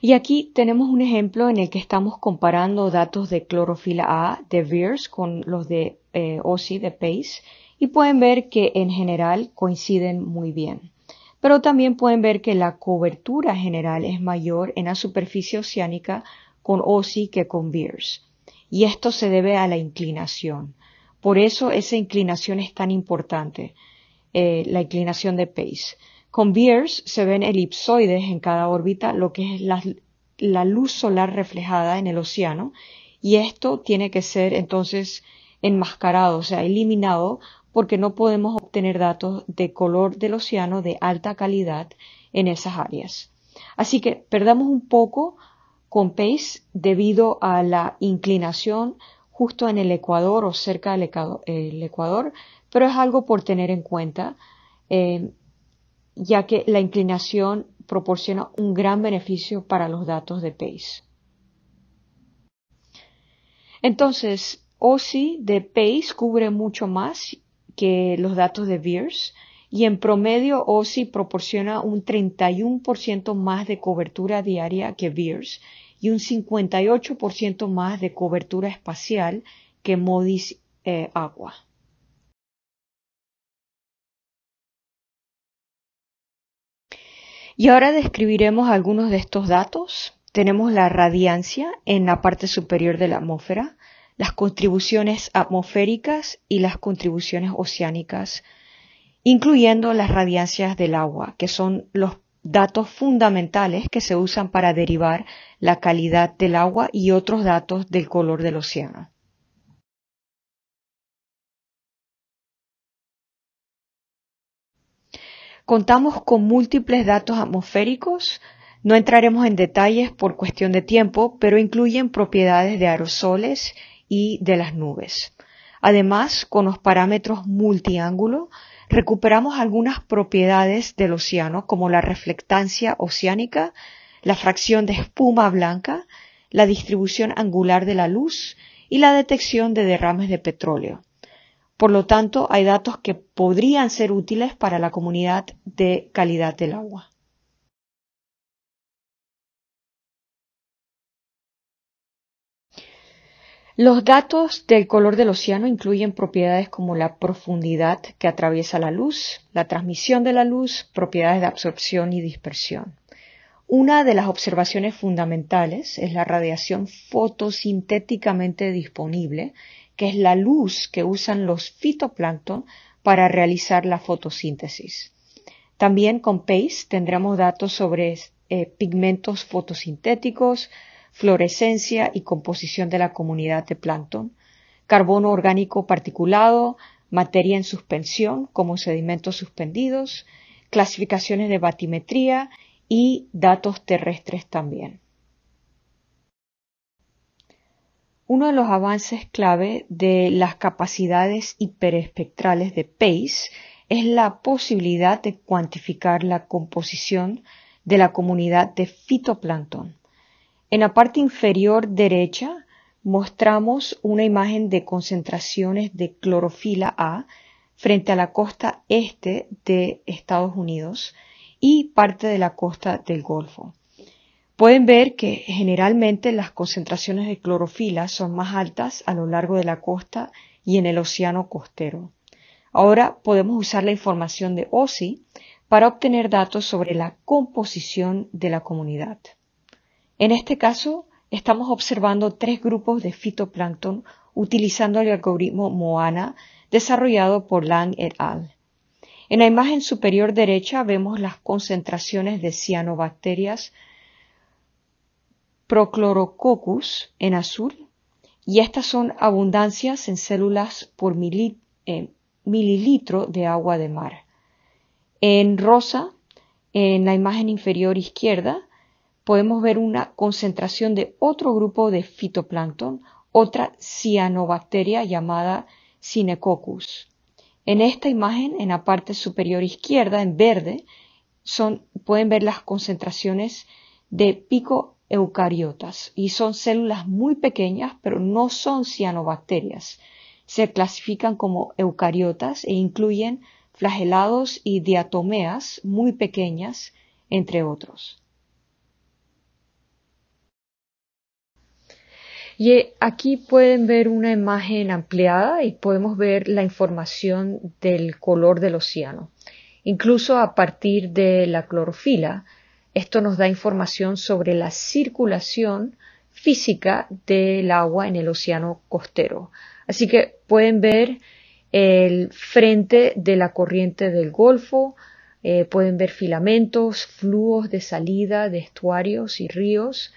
Y aquí tenemos un ejemplo en el que estamos comparando datos de clorofila A de Beers con los de eh, OSI de Pace y pueden ver que en general coinciden muy bien. Pero también pueden ver que la cobertura general es mayor en la superficie oceánica con OSI que con Beers. Y esto se debe a la inclinación. Por eso esa inclinación es tan importante, eh, la inclinación de Pace. Con Beers se ven elipsoides en cada órbita, lo que es la, la luz solar reflejada en el océano, y esto tiene que ser entonces enmascarado, o sea, eliminado, porque no podemos obtener datos de color del océano de alta calidad en esas áreas. Así que perdamos un poco con Pace debido a la inclinación justo en el Ecuador o cerca del Ecuador, pero es algo por tener en cuenta, eh, ya que la inclinación proporciona un gran beneficio para los datos de Pace. Entonces, OSI de Pace cubre mucho más que los datos de Beers y en promedio OSI proporciona un 31% más de cobertura diaria que BEARS y un 58% más de cobertura espacial que MODIS eh, agua. Y ahora describiremos algunos de estos datos. Tenemos la radiancia en la parte superior de la atmósfera, las contribuciones atmosféricas y las contribuciones oceánicas incluyendo las radiancias del agua, que son los datos fundamentales que se usan para derivar la calidad del agua y otros datos del color del océano. Contamos con múltiples datos atmosféricos, no entraremos en detalles por cuestión de tiempo, pero incluyen propiedades de aerosoles y de las nubes. Además, con los parámetros multiángulo, recuperamos algunas propiedades del océano como la reflectancia oceánica, la fracción de espuma blanca, la distribución angular de la luz y la detección de derrames de petróleo. Por lo tanto, hay datos que podrían ser útiles para la comunidad de calidad del agua. Los datos del color del océano incluyen propiedades como la profundidad que atraviesa la luz, la transmisión de la luz, propiedades de absorción y dispersión. Una de las observaciones fundamentales es la radiación fotosintéticamente disponible, que es la luz que usan los fitoplancton para realizar la fotosíntesis. También con PACE tendremos datos sobre eh, pigmentos fotosintéticos, fluorescencia y composición de la comunidad de plancton, carbono orgánico particulado, materia en suspensión como sedimentos suspendidos, clasificaciones de batimetría y datos terrestres también. Uno de los avances clave de las capacidades hiperespectrales de PACE es la posibilidad de cuantificar la composición de la comunidad de fitoplancton, en la parte inferior derecha mostramos una imagen de concentraciones de clorofila A frente a la costa este de Estados Unidos y parte de la costa del Golfo. Pueden ver que generalmente las concentraciones de clorofila son más altas a lo largo de la costa y en el océano costero. Ahora podemos usar la información de OSI para obtener datos sobre la composición de la comunidad. En este caso, estamos observando tres grupos de fitoplancton utilizando el algoritmo MOANA desarrollado por Lang et al. En la imagen superior derecha vemos las concentraciones de cianobacterias Prochlorococcus en azul y estas son abundancias en células por eh, mililitro de agua de mar. En rosa, en la imagen inferior izquierda, podemos ver una concentración de otro grupo de fitoplancton, otra cianobacteria llamada Cinecoccus. En esta imagen, en la parte superior izquierda, en verde, pueden ver las concentraciones de pico eucariotas y son células muy pequeñas, pero no son cianobacterias. Se clasifican como eucariotas e incluyen flagelados y diatomeas muy pequeñas, entre otros. Y eh, aquí pueden ver una imagen ampliada y podemos ver la información del color del océano. Incluso a partir de la clorofila, esto nos da información sobre la circulación física del agua en el océano costero. Así que pueden ver el frente de la corriente del Golfo, eh, pueden ver filamentos, flujos de salida de estuarios y ríos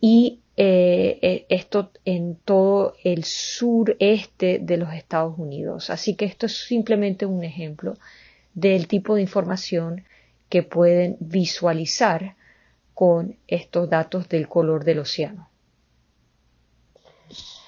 y eh, eh, esto en todo el sureste de los Estados Unidos. Así que esto es simplemente un ejemplo del tipo de información que pueden visualizar con estos datos del color del océano.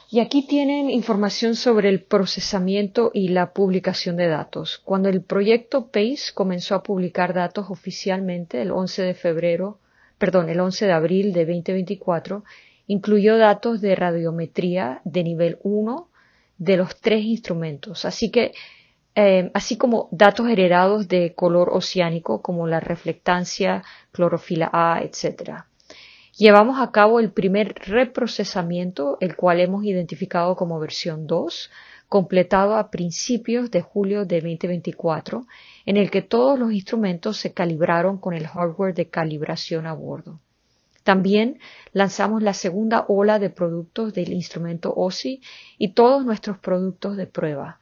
Y aquí tienen información sobre el procesamiento y la publicación de datos. Cuando el proyecto PACE comenzó a publicar datos oficialmente el 11 de febrero, perdón, el 11 de abril de 2024, Incluyó datos de radiometría de nivel 1 de los tres instrumentos, así que eh, así como datos heredados de color oceánico como la reflectancia, clorofila A, etc. Llevamos a cabo el primer reprocesamiento, el cual hemos identificado como versión 2, completado a principios de julio de 2024, en el que todos los instrumentos se calibraron con el hardware de calibración a bordo. También lanzamos la segunda ola de productos del instrumento OSI y todos nuestros productos de prueba.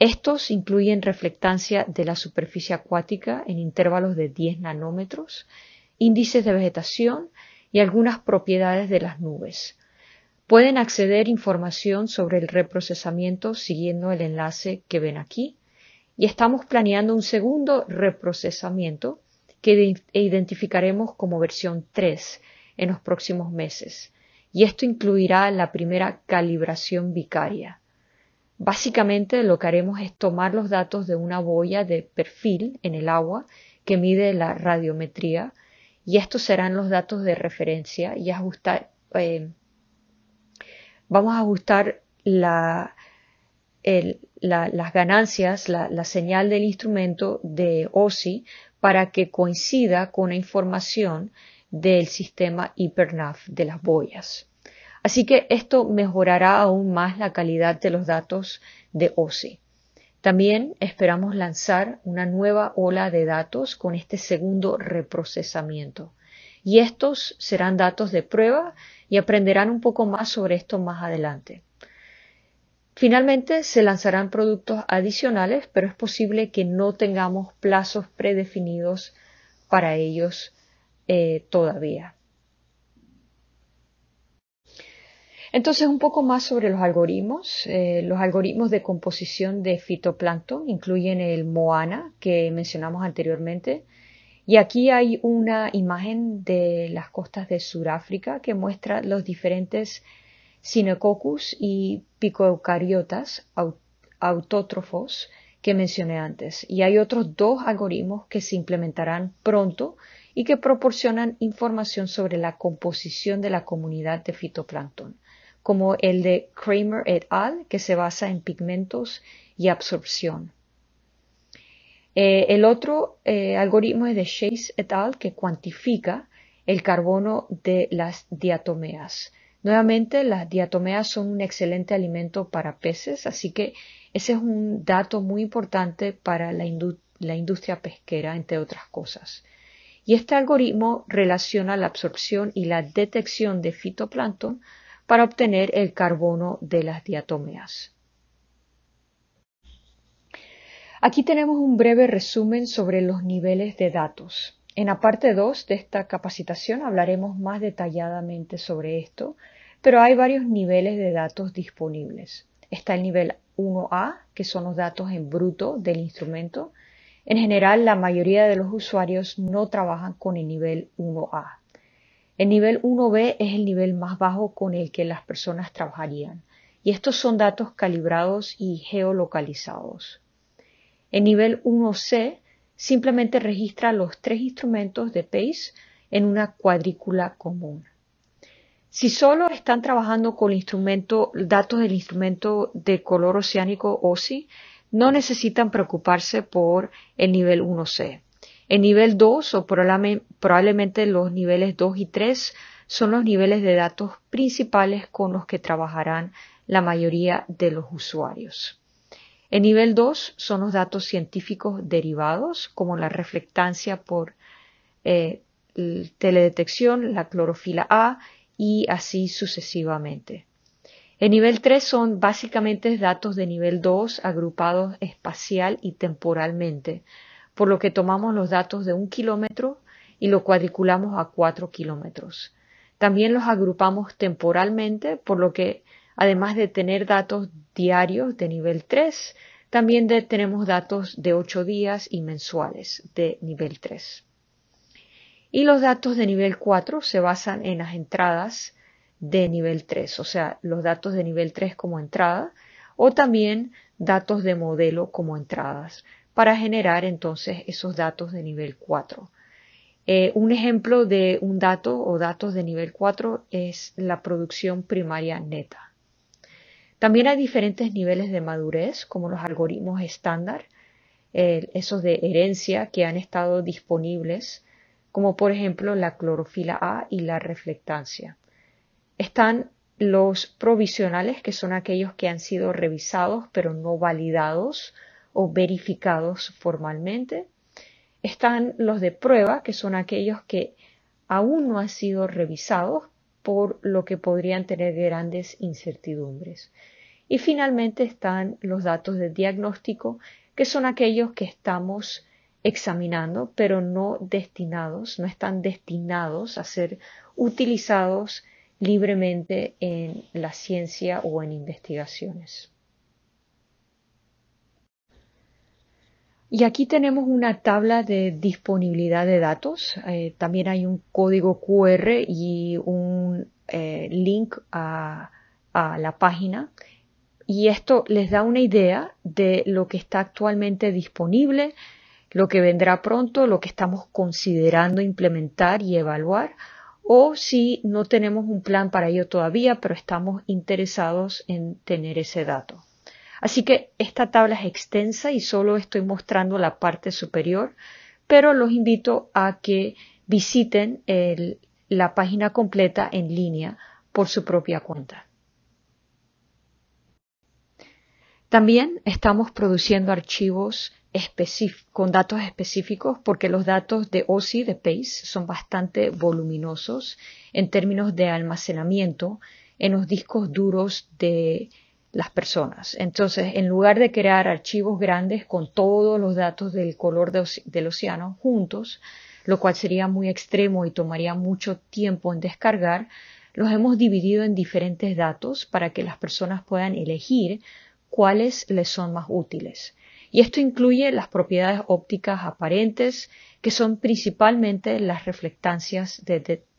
Estos incluyen reflectancia de la superficie acuática en intervalos de 10 nanómetros, índices de vegetación y algunas propiedades de las nubes. Pueden acceder información sobre el reprocesamiento siguiendo el enlace que ven aquí y estamos planeando un segundo reprocesamiento que identificaremos como versión 3 en los próximos meses, y esto incluirá la primera calibración vicaria. Básicamente lo que haremos es tomar los datos de una boya de perfil en el agua que mide la radiometría y estos serán los datos de referencia y ajustar, eh, vamos a ajustar la, las ganancias, la, señal del instrumento de OSI para que coincida con la información del sistema HiperNAF de las boyas. Así que esto mejorará aún más la calidad de los datos de OSI. También esperamos lanzar una nueva ola de datos con este segundo reprocesamiento. Y estos serán datos de prueba y aprenderán un poco más sobre esto más adelante. Finalmente, se lanzarán productos adicionales, pero es posible que no tengamos plazos predefinidos para ellos eh, todavía. Entonces, un poco más sobre los algoritmos. Eh, los algoritmos de composición de fitoplancton incluyen el Moana, que mencionamos anteriormente. Y aquí hay una imagen de las costas de Sudáfrica que muestra los diferentes Sinococcus y picoeucariotas autótrofos que mencioné antes. Y hay otros dos algoritmos que se implementarán pronto y que proporcionan información sobre la composición de la comunidad de fitoplancton, como el de Kramer et al., que se basa en pigmentos y absorción. Eh, el otro eh, algoritmo es de Chase et al., que cuantifica el carbono de las diatomeas. Nuevamente, las diatomeas son un excelente alimento para peces, así que ese es un dato muy importante para la industria pesquera, entre otras cosas y este algoritmo relaciona la absorción y la detección de fitoplancton para obtener el carbono de las diatomeas. Aquí tenemos un breve resumen sobre los niveles de datos. En la parte 2 de esta capacitación hablaremos más detalladamente sobre esto, pero hay varios niveles de datos disponibles. Está el nivel 1A, que son los datos en bruto del instrumento, en general, la mayoría de los usuarios no trabajan con el nivel 1A. El nivel 1B es el nivel más bajo con el que las personas trabajarían, y estos son datos calibrados y geolocalizados. El nivel 1C simplemente registra los tres instrumentos de PACE en una cuadrícula común. Si solo están trabajando con el instrumento, datos del instrumento de color oceánico OSI, no necesitan preocuparse por el nivel 1C. El nivel 2 o probablemente los niveles 2 y 3 son los niveles de datos principales con los que trabajarán la mayoría de los usuarios. El nivel 2 son los datos científicos derivados, como la reflectancia por eh, teledetección, la clorofila A y así sucesivamente. El nivel 3 son básicamente datos de nivel 2 agrupados espacial y temporalmente, por lo que tomamos los datos de un kilómetro y los cuadriculamos a cuatro kilómetros. También los agrupamos temporalmente, por lo que además de tener datos diarios de nivel 3, también tenemos datos de ocho días y mensuales de nivel 3. Y los datos de nivel 4 se basan en las entradas de nivel 3, o sea, los datos de nivel 3 como entrada o también datos de modelo como entradas para generar entonces esos datos de nivel 4. Eh, un ejemplo de un dato o datos de nivel 4 es la producción primaria neta. También hay diferentes niveles de madurez, como los algoritmos estándar, eh, esos de herencia que han estado disponibles, como por ejemplo la clorofila A y la reflectancia. Están los provisionales, que son aquellos que han sido revisados pero no validados o verificados formalmente. Están los de prueba, que son aquellos que aún no han sido revisados por lo que podrían tener grandes incertidumbres. Y finalmente están los datos de diagnóstico, que son aquellos que estamos examinando, pero no destinados, no están destinados a ser utilizados libremente en la ciencia o en investigaciones. Y aquí tenemos una tabla de disponibilidad de datos. Eh, también hay un código QR y un eh, link a la página. Y esto les da una idea de lo que está actualmente disponible, lo que vendrá pronto, lo que estamos considerando implementar y evaluar o si no tenemos un plan para ello todavía, pero estamos interesados en tener ese dato. Así que esta tabla es extensa y solo estoy mostrando la parte superior, pero los invito a que visiten la página completa en línea por su propia cuenta. También estamos produciendo archivos con datos específicos porque los datos de OSI de PACE son bastante voluminosos en términos de almacenamiento en los discos duros de las personas. Entonces, en lugar de crear archivos grandes con todos los datos del color del océano juntos, lo cual sería muy extremo y tomaría mucho tiempo en descargar, los hemos dividido en diferentes datos para que las personas puedan elegir cuáles les son más útiles. Y esto incluye las propiedades ópticas aparentes, que son principalmente las reflectancias del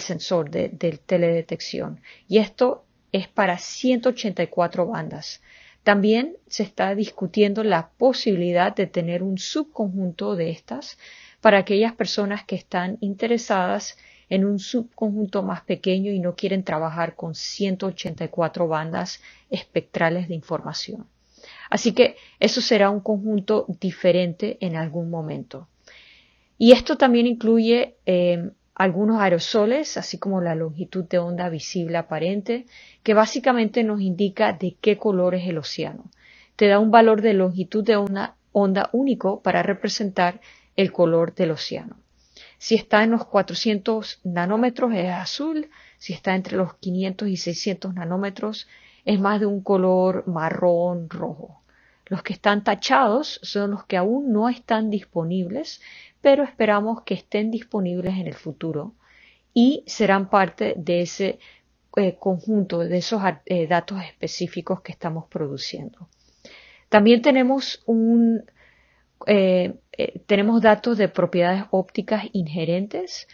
sensor, de, teledetección. Y esto es para 184 bandas. También se está discutiendo la posibilidad de tener un subconjunto de estas para aquellas personas que están interesadas en un subconjunto más pequeño y no quieren trabajar con 184 bandas espectrales de información. Así que eso será un conjunto diferente en algún momento. Y esto también incluye eh, algunos aerosoles, así como la longitud de onda visible aparente, que básicamente nos indica de qué color es el océano. Te da un valor de longitud de onda, onda único para representar el color del océano. Si está en los 400 nanómetros es azul, si está entre los 500 y 600 nanómetros es más de un color marrón rojo. Los que están tachados son los que aún no están disponibles, pero esperamos que estén disponibles en el futuro y serán parte de ese eh, conjunto, de esos eh, datos específicos que estamos produciendo. También tenemos un eh, eh, tenemos datos de propiedades ópticas inherentes.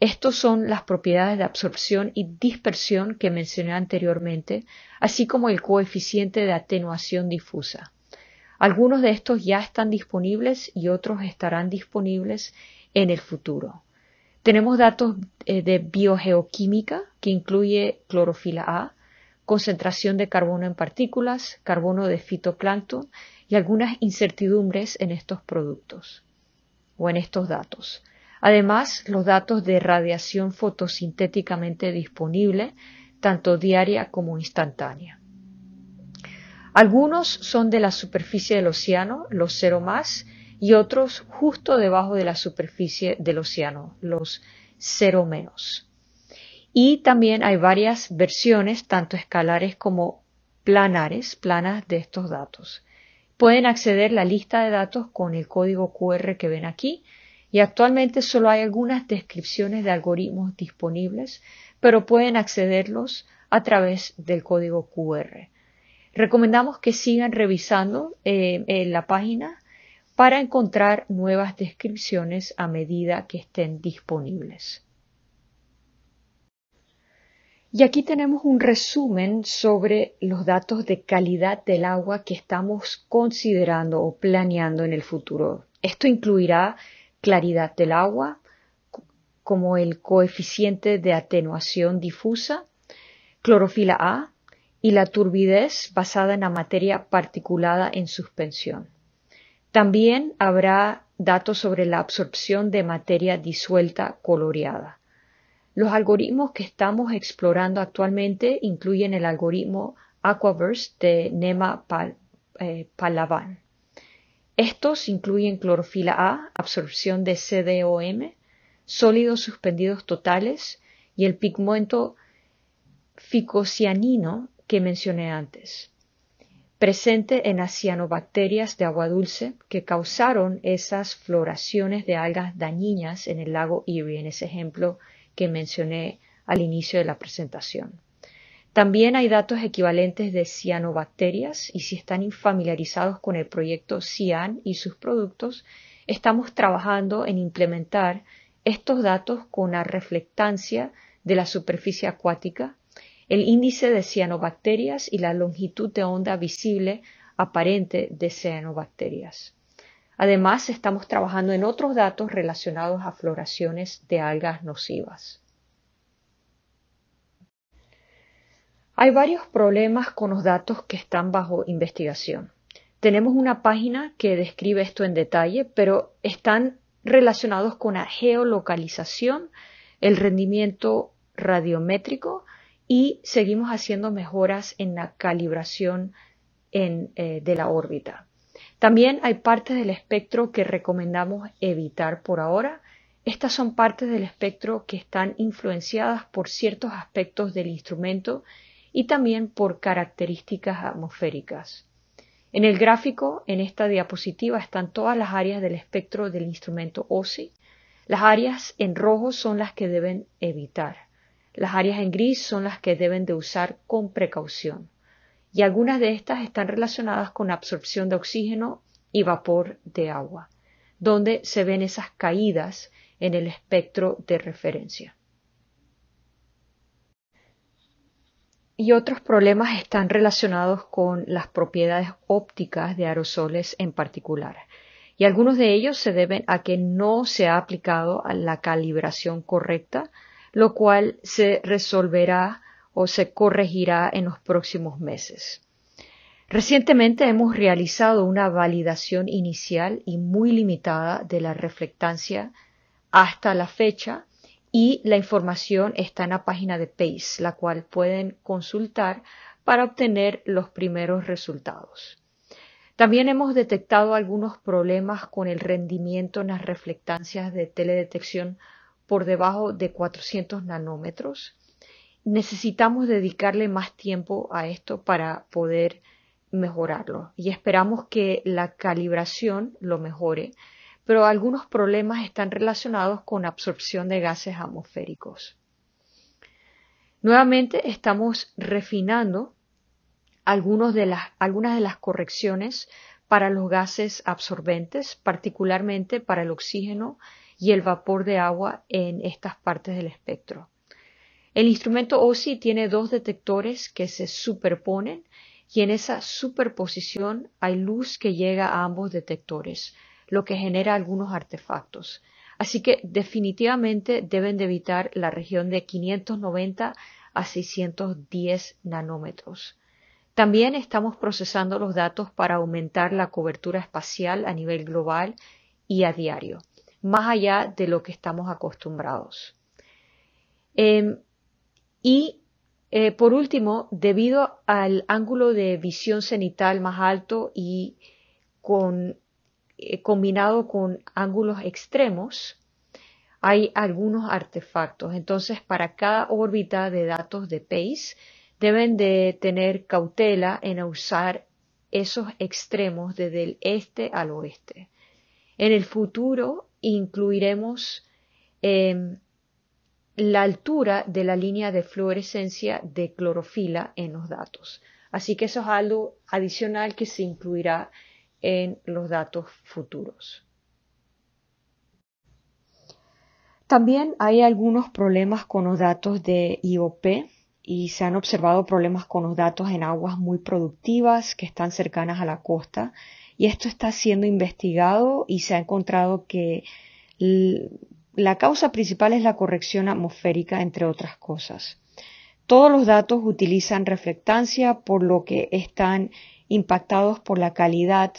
Estos son las propiedades de absorción y dispersión que mencioné anteriormente, así como el coeficiente de atenuación difusa. Algunos de estos ya están disponibles y otros estarán disponibles en el futuro. Tenemos datos eh, de biogeoquímica, que incluye clorofila A, concentración de carbono en partículas, carbono de fitoplancton y algunas incertidumbres en estos productos o en estos datos. Además, los datos de radiación fotosintéticamente disponible, tanto diaria como instantánea. Algunos son de la superficie del océano, los cero más, y otros justo debajo de la superficie del océano, los cero menos. Y también hay varias versiones, tanto escalares como planares, planas de estos datos. Pueden acceder a la lista de datos con el código QR que ven aquí y actualmente solo hay algunas descripciones de algoritmos disponibles, pero pueden accederlos a través del código QR. Recomendamos que sigan revisando eh, en la página para encontrar nuevas descripciones a medida que estén disponibles. Y aquí tenemos un resumen sobre los datos de calidad del agua que estamos considerando o planeando en el futuro. Esto incluirá claridad del agua como el coeficiente de atenuación difusa, clorofila A y la turbidez basada en la materia particulada en suspensión. También habrá datos sobre la absorción de materia disuelta coloreada. Los algoritmos que estamos explorando actualmente incluyen el algoritmo Aquaverse de Nema eh, Palavan. Estos incluyen clorofila A, absorción de CDOM, sólidos suspendidos totales y el pigmento ficocianino que mencioné antes, presente en las cianobacterias de agua dulce que causaron esas floraciones de algas dañinas en el lago Erie, en ese ejemplo que mencioné al inicio de la presentación. También hay datos equivalentes de cianobacterias y si están familiarizados con el proyecto CIAN y sus productos, estamos trabajando en implementar estos datos con la reflectancia de la superficie acuática, el índice de cianobacterias y la longitud de onda visible aparente de cianobacterias. Además, estamos trabajando en otros datos relacionados a floraciones de algas nocivas. Hay varios problemas con los datos que están bajo investigación. Tenemos una página que describe esto en detalle, pero están relacionados con la geolocalización, el rendimiento radiométrico y seguimos haciendo mejoras en la calibración eh, de la órbita. También hay partes del espectro que recomendamos evitar por ahora. Estas son partes del espectro que están influenciadas por ciertos aspectos del instrumento y también por características atmosféricas. En el gráfico, en esta diapositiva, están todas las áreas del espectro del instrumento OSI. Las áreas en rojo son las que deben evitar. Las áreas en gris son las que deben de usar con precaución y algunas de estas están relacionadas con absorción de oxígeno y vapor de agua, donde se ven esas caídas en el espectro de referencia. Y otros problemas están relacionados con las propiedades ópticas de aerosoles en particular. Y algunos de ellos se deben a que no se ha aplicado la calibración correcta, lo cual se resolverá o se corregirá en los próximos meses. Recientemente hemos realizado una validación inicial y muy limitada de la reflectancia hasta la fecha y la información está en la página de PACE, la cual pueden consultar para obtener los primeros resultados. También hemos detectado algunos problemas con el rendimiento en las reflectancias de teledetección por debajo de 400 nanómetros necesitamos dedicarle más tiempo a esto para poder mejorarlo y esperamos que la calibración lo mejore, pero algunos problemas están relacionados con absorción de gases atmosféricos. Nuevamente estamos refinando algunas de las correcciones para los gases absorbentes, particularmente para el oxígeno y el vapor de agua en estas partes del espectro. El instrumento OSI tiene dos detectores que se superponen y en esa superposición hay luz que llega a ambos detectores, lo que genera algunos artefactos. Así que definitivamente deben de evitar la región de 590 a 610 nanómetros. También estamos procesando los datos para aumentar la cobertura espacial a nivel global y a diario, más allá de lo que estamos acostumbrados. Em, y eh, por último, debido al ángulo de visión cenital más alto y con, eh, combinado con ángulos extremos, hay algunos artefactos. Entonces, para cada órbita de datos de PACE, deben de tener cautela en usar esos extremos desde el este al oeste. En el futuro incluiremos em, la altura de la línea de fluorescencia de clorofila en los datos. Así que eso es algo adicional que se incluirá en los datos futuros. También hay algunos problemas con los datos de IOP y se han observado problemas con los datos en aguas muy productivas que están cercanas a la costa y esto está siendo investigado y se ha encontrado que la causa principal es la corrección atmosférica, entre otras cosas. Todos los datos utilizan reflectancia, por lo que están impactados por la calidad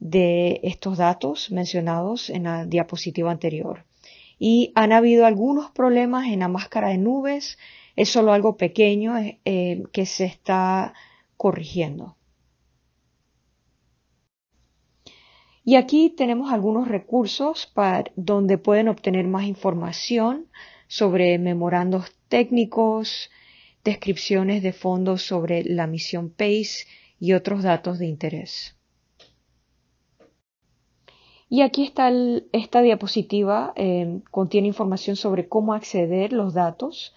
de estos datos mencionados en la diapositiva anterior. Y han habido algunos problemas en la máscara de nubes, es solo algo pequeño eh, que se está corrigiendo. Y aquí tenemos algunos recursos para, donde pueden obtener más información sobre memorandos técnicos, descripciones de fondos sobre la misión PACE y otros datos de interés. Y aquí está esta diapositiva, em, contiene información sobre cómo acceder los datos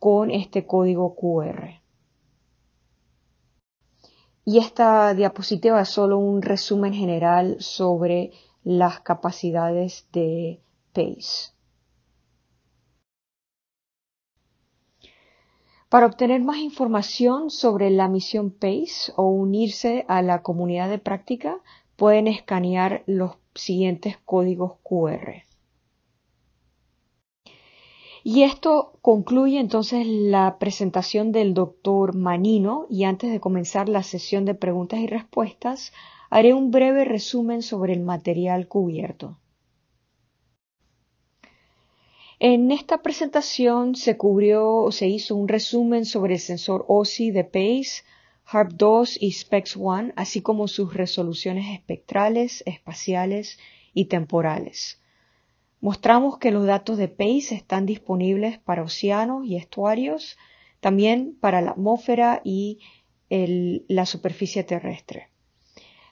con este código QR. Y esta diapositiva es solo un resumen general sobre las capacidades de PACE. Para obtener más información sobre la misión PACE o unirse a la comunidad de práctica, pueden escanear los siguientes códigos QR. Y esto concluye entonces la presentación del doctor Manino y antes de comenzar la sesión de preguntas y respuestas, haré un breve resumen sobre el material cubierto. En esta presentación se cubrió o se hizo un resumen sobre el sensor OSI de PACE, HARP2 y SPEX1, así como sus resoluciones espectrales, espaciales y temporales. Mostramos que los datos de PACE están disponibles para océanos y estuarios, también para la atmósfera y la superficie terrestre.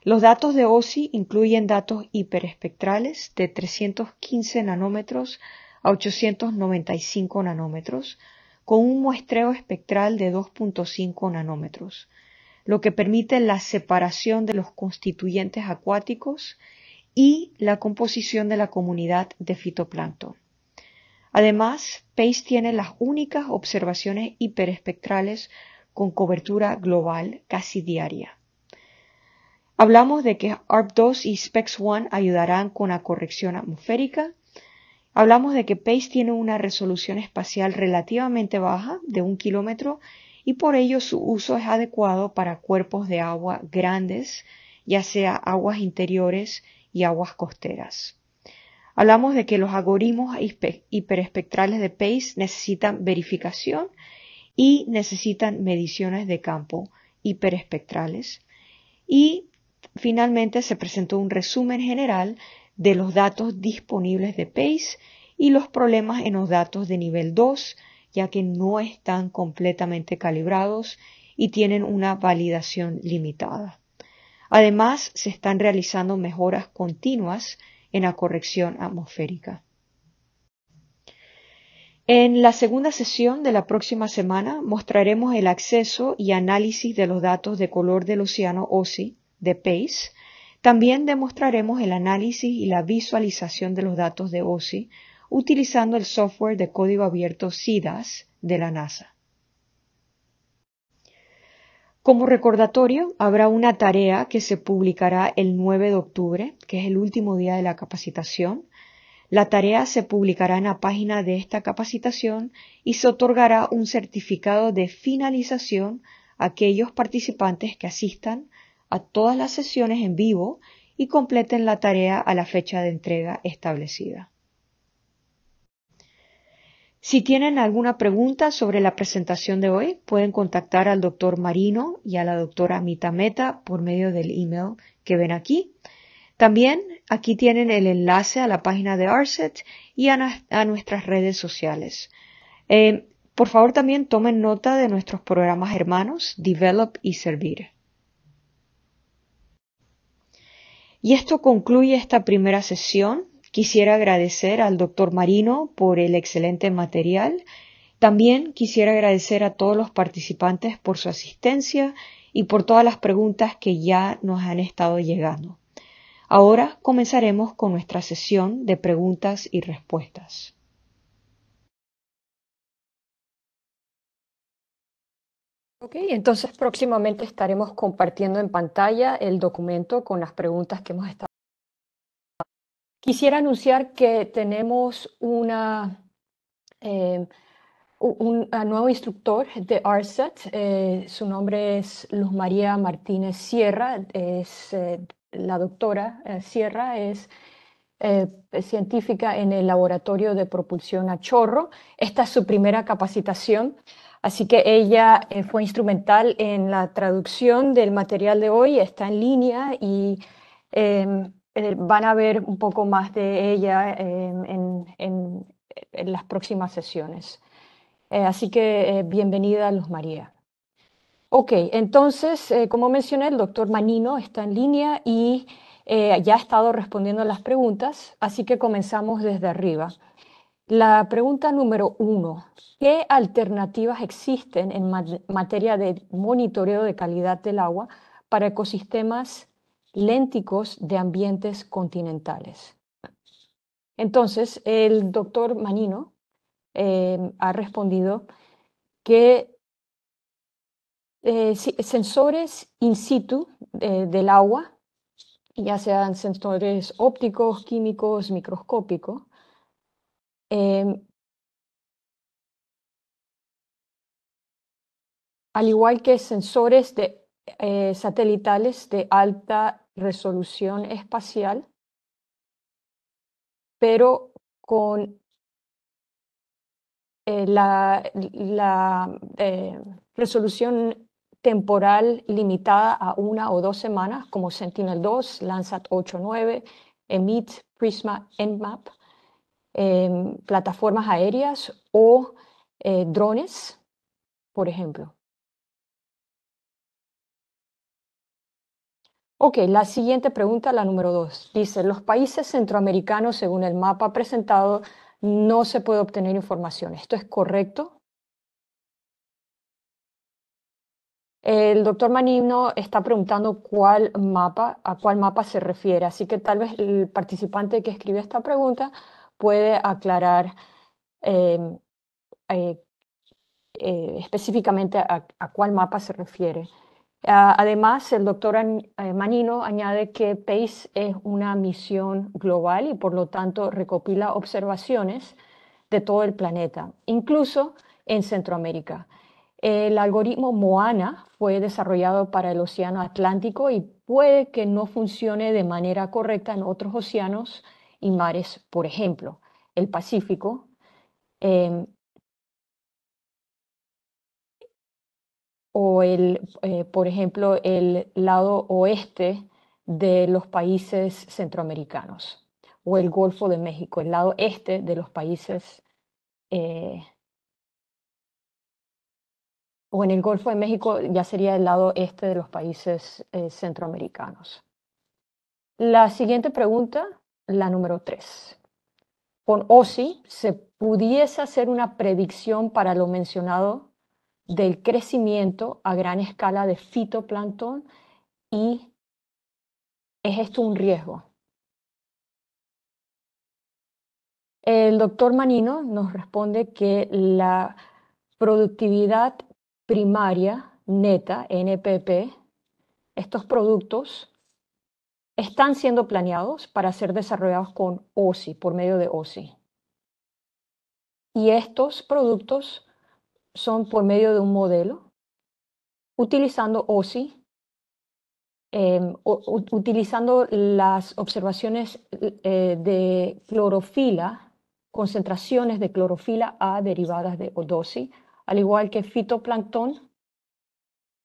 Los datos de OSI incluyen datos hiperespectrales de 315 nanómetros a 895 nanómetros, con un muestreo espectral de 2.5 nanómetros, lo que permite la separación de los constituyentes acuáticos y la composición de la comunidad de fitoplancton. Además, Pace tiene las únicas observaciones hiperespectrales con cobertura global casi diaria. Hablamos de que ARP2 y SPEX1 ayudarán con la corrección atmosférica. Hablamos de que Pace tiene una resolución espacial relativamente baja de un kilómetro y por ello su uso es adecuado para cuerpos de agua grandes, ya sea aguas interiores, y aguas costeras. Hablamos de que los algoritmos hiperespectrales de PACE necesitan verificación y necesitan mediciones de campo hiperespectrales. Y finalmente se presentó un resumen general de los datos disponibles de PACE y los problemas en los datos de nivel 2, ya que no están completamente calibrados y tienen una validación limitada. Además, se están realizando mejoras continuas en la corrección atmosférica. En la segunda sesión de la próxima semana mostraremos el acceso y análisis de los datos de color del océano OSI de PACE. También demostraremos el análisis y la visualización de los datos de OSI utilizando el software de código abierto SIDAS de la NASA. Como recordatorio, habrá una tarea que se publicará el 9 de octubre, que es el último día de la capacitación. La tarea se publicará en la página de esta capacitación y se otorgará un certificado de finalización a aquellos participantes que asistan a todas las sesiones en vivo y completen la tarea a la fecha de entrega establecida. Si tienen alguna pregunta sobre la presentación de hoy, pueden contactar al doctor Marino y a la doctora Amita Meta por medio del email que ven aquí. También aquí tienen el enlace a la página de ARSET y a, nuestras redes sociales. Eh, por favor también tomen nota de nuestros programas hermanos Develop y Servir. Y esto concluye esta primera sesión Quisiera agradecer al doctor Marino por el excelente material. También quisiera agradecer a todos los participantes por su asistencia y por todas las preguntas que ya nos han estado llegando. Ahora comenzaremos con nuestra sesión de preguntas y respuestas. Ok, entonces próximamente estaremos compartiendo en pantalla el documento con las preguntas que hemos estado. Quisiera anunciar que tenemos em, un, nuevo instructor de ARSET. Eh, su nombre es Luz María Martínez Sierra. Es eh, la doctora eh, Sierra, es científica en el laboratorio de propulsión a chorro. Esta es su primera capacitación. Así que ella fue instrumental en la traducción del material de hoy, está en línea y em, eh, van a ver un poco más de ella em, en, las próximas sesiones. Eh, así que eh, bienvenida, Luz María. Ok, entonces, como mencioné, el doctor Manino está en línea y ya ha estado respondiendo a las preguntas, así que comenzamos desde arriba. La pregunta número uno, ¿qué alternativas existen en materia de monitoreo de calidad del agua para ecosistemas lénticos de ambientes continentales. Entonces, el doctor Manino em, ha respondido que eh, sensores in situ eh, del agua, ya sean sensores ópticos, químicos, microscópicos, em, al igual que sensores de eh, satelitales de alta resolución espacial, pero con eh, la, eh, resolución temporal limitada a una o dos semanas, como Sentinel-2, Landsat 8 EMIT, Prisma, EndMap, em, plataformas aéreas o drones, por ejemplo. Ok, la siguiente pregunta, la número dos. Dice, los países centroamericanos, según el mapa presentado, no se puede obtener información. ¿Esto es correcto? El doctor Manino está preguntando cuál mapa, a cuál mapa se refiere, así que tal vez el participante que escribió esta pregunta puede aclarar em, eh, eh, específicamente a cuál mapa se refiere. Ah, además, el doctor eh, Manino añade que PACE es una misión global y por lo tanto recopila observaciones de todo el planeta, incluso en Centroamérica. El algoritmo Moana fue desarrollado para el Océano Atlántico y puede que no funcione de manera correcta en otros océanos y mares, por ejemplo, el Pacífico, em, o el, eh, por ejemplo, el lado oeste de los países centroamericanos, o el Golfo de México, el lado este de los países, eh, o en el Golfo de México ya sería el lado este de los países eh, centroamericanos. La siguiente pregunta, la número tres. Con OSI se pudiese hacer una predicción para lo mencionado del crecimiento a gran escala de fitoplancton y es esto un riesgo. El doctor Manino nos responde que la productividad primaria neta, NPP, estos productos están siendo planeados para ser desarrollados con OSI, por medio de OSI. Y estos productos son por medio de un modelo, utilizando OSI, em, utilizando las observaciones eh, de clorofila, concentraciones de clorofila A derivadas de ODOSI, al igual que fitoplancton,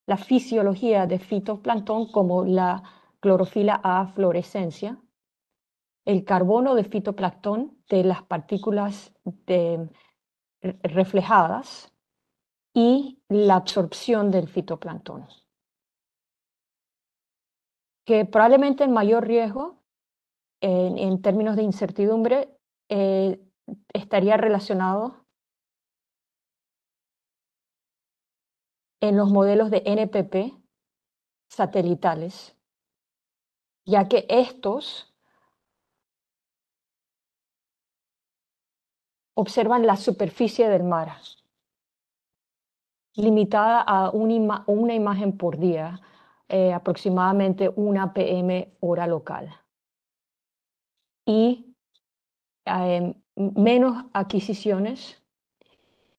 la fisiología de fitoplancton como la clorofila A fluorescencia, el carbono de fitoplancton de las partículas reflejadas, y la absorción del fitoplancton. Que probablemente el mayor riesgo en, términos de incertidumbre eh, estaría relacionado en los modelos de NPP satelitales, ya que estos observan la superficie del mar limitada a una, imagen por día, eh, aproximadamente una PM hora local. Y eh, menos adquisiciones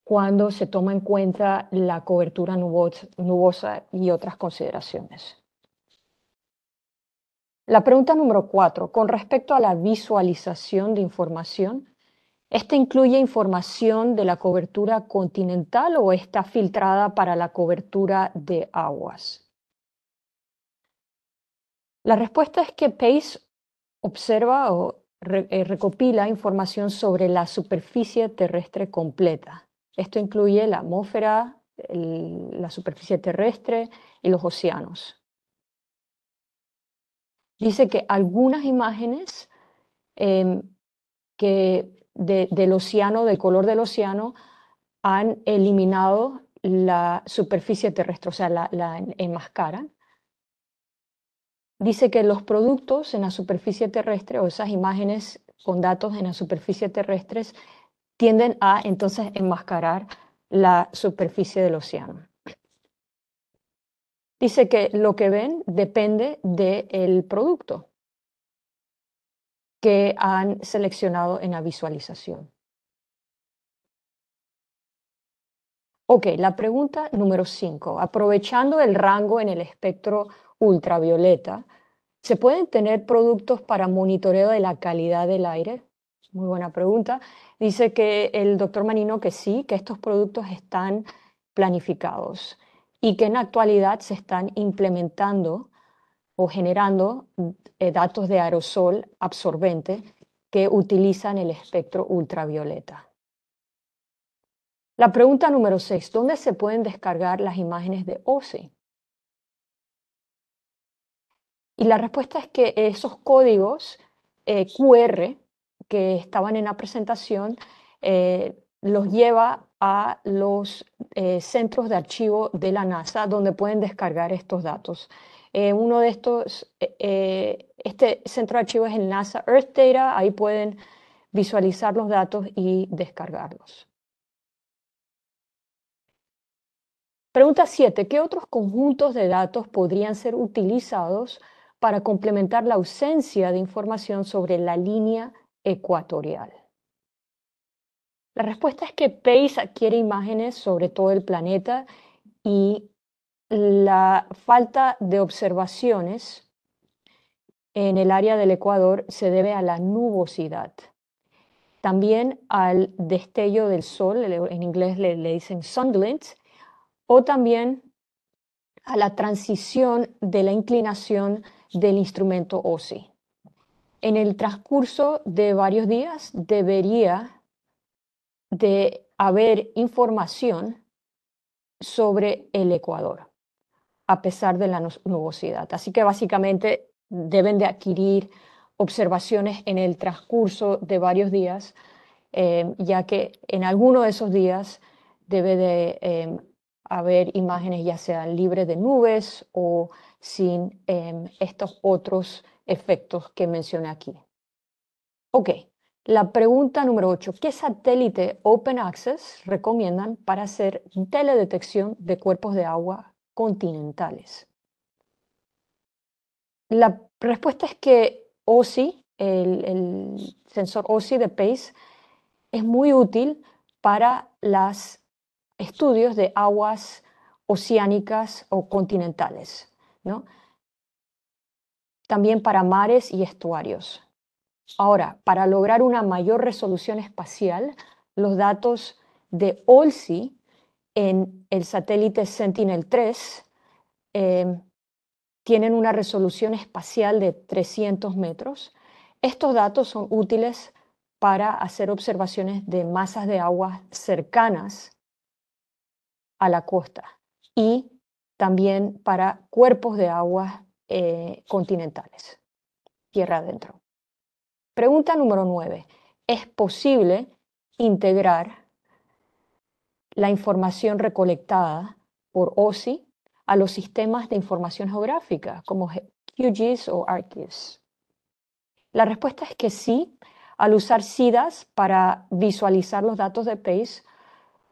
cuando se toma en cuenta la cobertura nubosa y otras consideraciones. La pregunta número cuatro, con respecto a la visualización de información, esta incluye información de la cobertura continental o está filtrada para la cobertura de aguas. La respuesta es que PACE observa o eh, recopila información sobre la superficie terrestre completa. Esto incluye la atmósfera, la superficie terrestre y los océanos. Dice que algunas imágenes em, que del océano, del color del océano, han eliminado la superficie terrestre, o sea, la, la enmascaran. Dice que los productos en la superficie terrestre o esas imágenes con datos en la superficie terrestre tienden a entonces enmascarar la superficie del océano. Dice que lo que ven depende del producto que han seleccionado en la visualización. Ok, la pregunta número 5. Aprovechando el rango en el espectro ultravioleta, ¿se pueden tener productos para monitoreo de la calidad del aire? Muy buena pregunta. Dice que el doctor Manino que sí, que estos productos están planificados y que en actualidad se están implementando o generando eh, datos de aerosol absorbente que utilizan el espectro ultravioleta. La pregunta número 6. ¿Dónde se pueden descargar las imágenes de OSI? Y la respuesta es que esos códigos eh, QR que estaban en la presentación eh, los lleva a los centros de archivo de la NASA donde pueden descargar estos datos. Eh, uno de estos, eh, eh, este centro de archivos es el NASA Earth Data, ahí pueden visualizar los datos y descargarlos. Pregunta 7. ¿Qué otros conjuntos de datos podrían ser utilizados para complementar la ausencia de información sobre la línea ecuatorial? La respuesta es que PACE adquiere imágenes sobre todo el planeta y la falta de observaciones en el área del Ecuador se debe a la nubosidad, también al destello del sol, en inglés le, dicen glint, o también a la transición de la inclinación del instrumento OSI. En el transcurso de varios días debería de haber información sobre el Ecuador a pesar de la nubosidad. Así que básicamente deben de adquirir observaciones en el transcurso de varios días, em, ya que en alguno de esos días debe de em, haber imágenes ya sean libres de nubes o sin em, estos otros efectos que mencioné aquí. Ok, la pregunta número 8. ¿Qué satélite Open Access recomiendan para hacer teledetección de cuerpos de agua continentales? La respuesta es que OSI, el, sensor OSI de PACE, es muy útil para los estudios de aguas oceánicas o continentales, también para mares y estuarios. Ahora, para lograr una mayor resolución espacial, los datos de OLSI en el satélite Sentinel-3 em, tienen una resolución espacial de 300 metros. Estos datos son útiles para hacer observaciones de masas de agua cercanas a la costa y también para cuerpos de agua eh, continentales, tierra adentro. Pregunta número 9. ¿Es posible integrar la información recolectada por OSI a los sistemas de información geográfica como QGIS o ArcGIS? La respuesta es que sí, al usar SIDAS para visualizar los datos de PACE,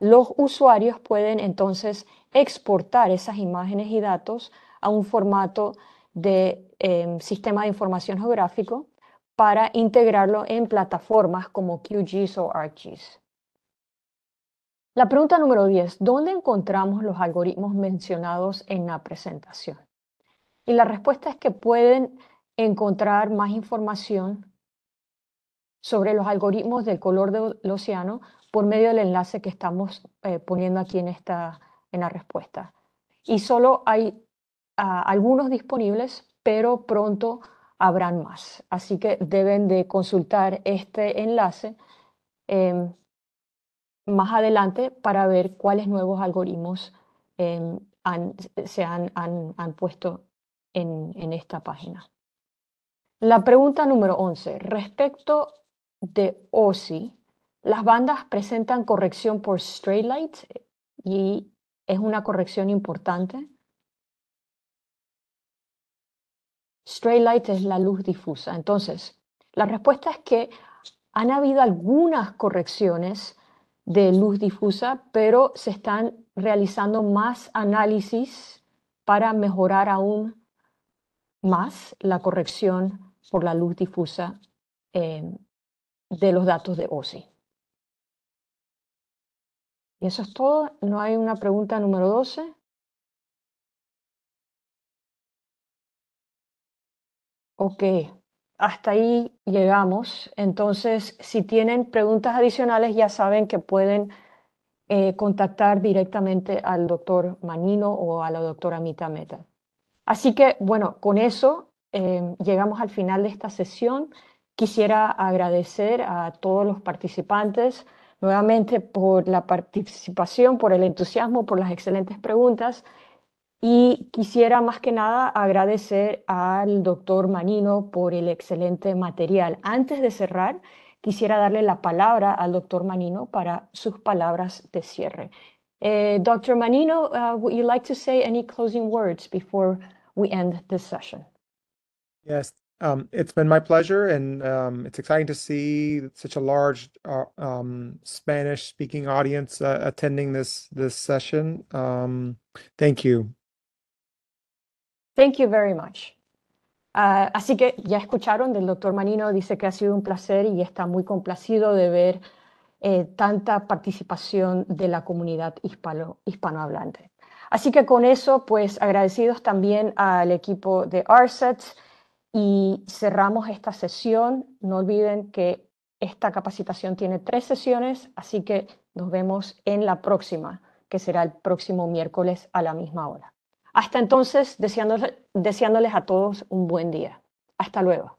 los usuarios pueden entonces exportar esas imágenes y datos a un formato de em, sistema de información geográfico para integrarlo en plataformas como QGIS o ArcGIS. La pregunta número 10, ¿dónde encontramos los algoritmos mencionados en la presentación? Y la respuesta es que pueden encontrar más información sobre los algoritmos del color del océano por medio del enlace que estamos eh, poniendo aquí en, esta, en la respuesta. Y solo hay ah, algunos disponibles, pero pronto habrán más. Así que deben de consultar este enlace em, más adelante para ver cuáles nuevos algoritmos em, se han, puesto en, esta página. La pregunta número 11. Respecto de OSI, las bandas presentan corrección por stray light eh, y es una corrección importante. Stray light es la luz difusa. Entonces, la respuesta es que han habido algunas correcciones de luz difusa, pero se están realizando más análisis para mejorar aún más la corrección por la luz difusa em, de los datos de OSI. Y eso es todo. No hay una pregunta número 12. Ok hasta ahí llegamos. Entonces, si tienen preguntas adicionales, ya saben que pueden eh, contactar directamente al doctor Manino o a la doctora Mita Meta. Así que, bueno, con eso em, llegamos al final de esta sesión. Quisiera agradecer a todos los participantes nuevamente por la participación, por el entusiasmo, por las excelentes preguntas. Y quisiera más que nada agradecer al doctor Manino por el excelente material. Antes de cerrar, quisiera darle la palabra al doctor Manino para sus palabras de cierre. Eh, uh, Dr. Manino, would you like to say any closing words before we end this session? Yes, um, it's been my pleasure, and um, it's exciting to see such a large uh, um, Spanish-speaking audience uh, attending this this session. Um, thank you. Thank you very much. Ah, así que ya escucharon del doctor Manino, dice que ha sido un placer y está muy complacido de ver eh, tanta participación de la comunidad hispano, hispanohablante. Así que con eso, pues agradecidos también al equipo de Arset y cerramos esta sesión. No olviden que esta capacitación tiene tres sesiones, así que nos vemos en la próxima, que será el próximo miércoles a la misma hora. Hasta entonces, deseándoles, a todos un buen día. Hasta luego.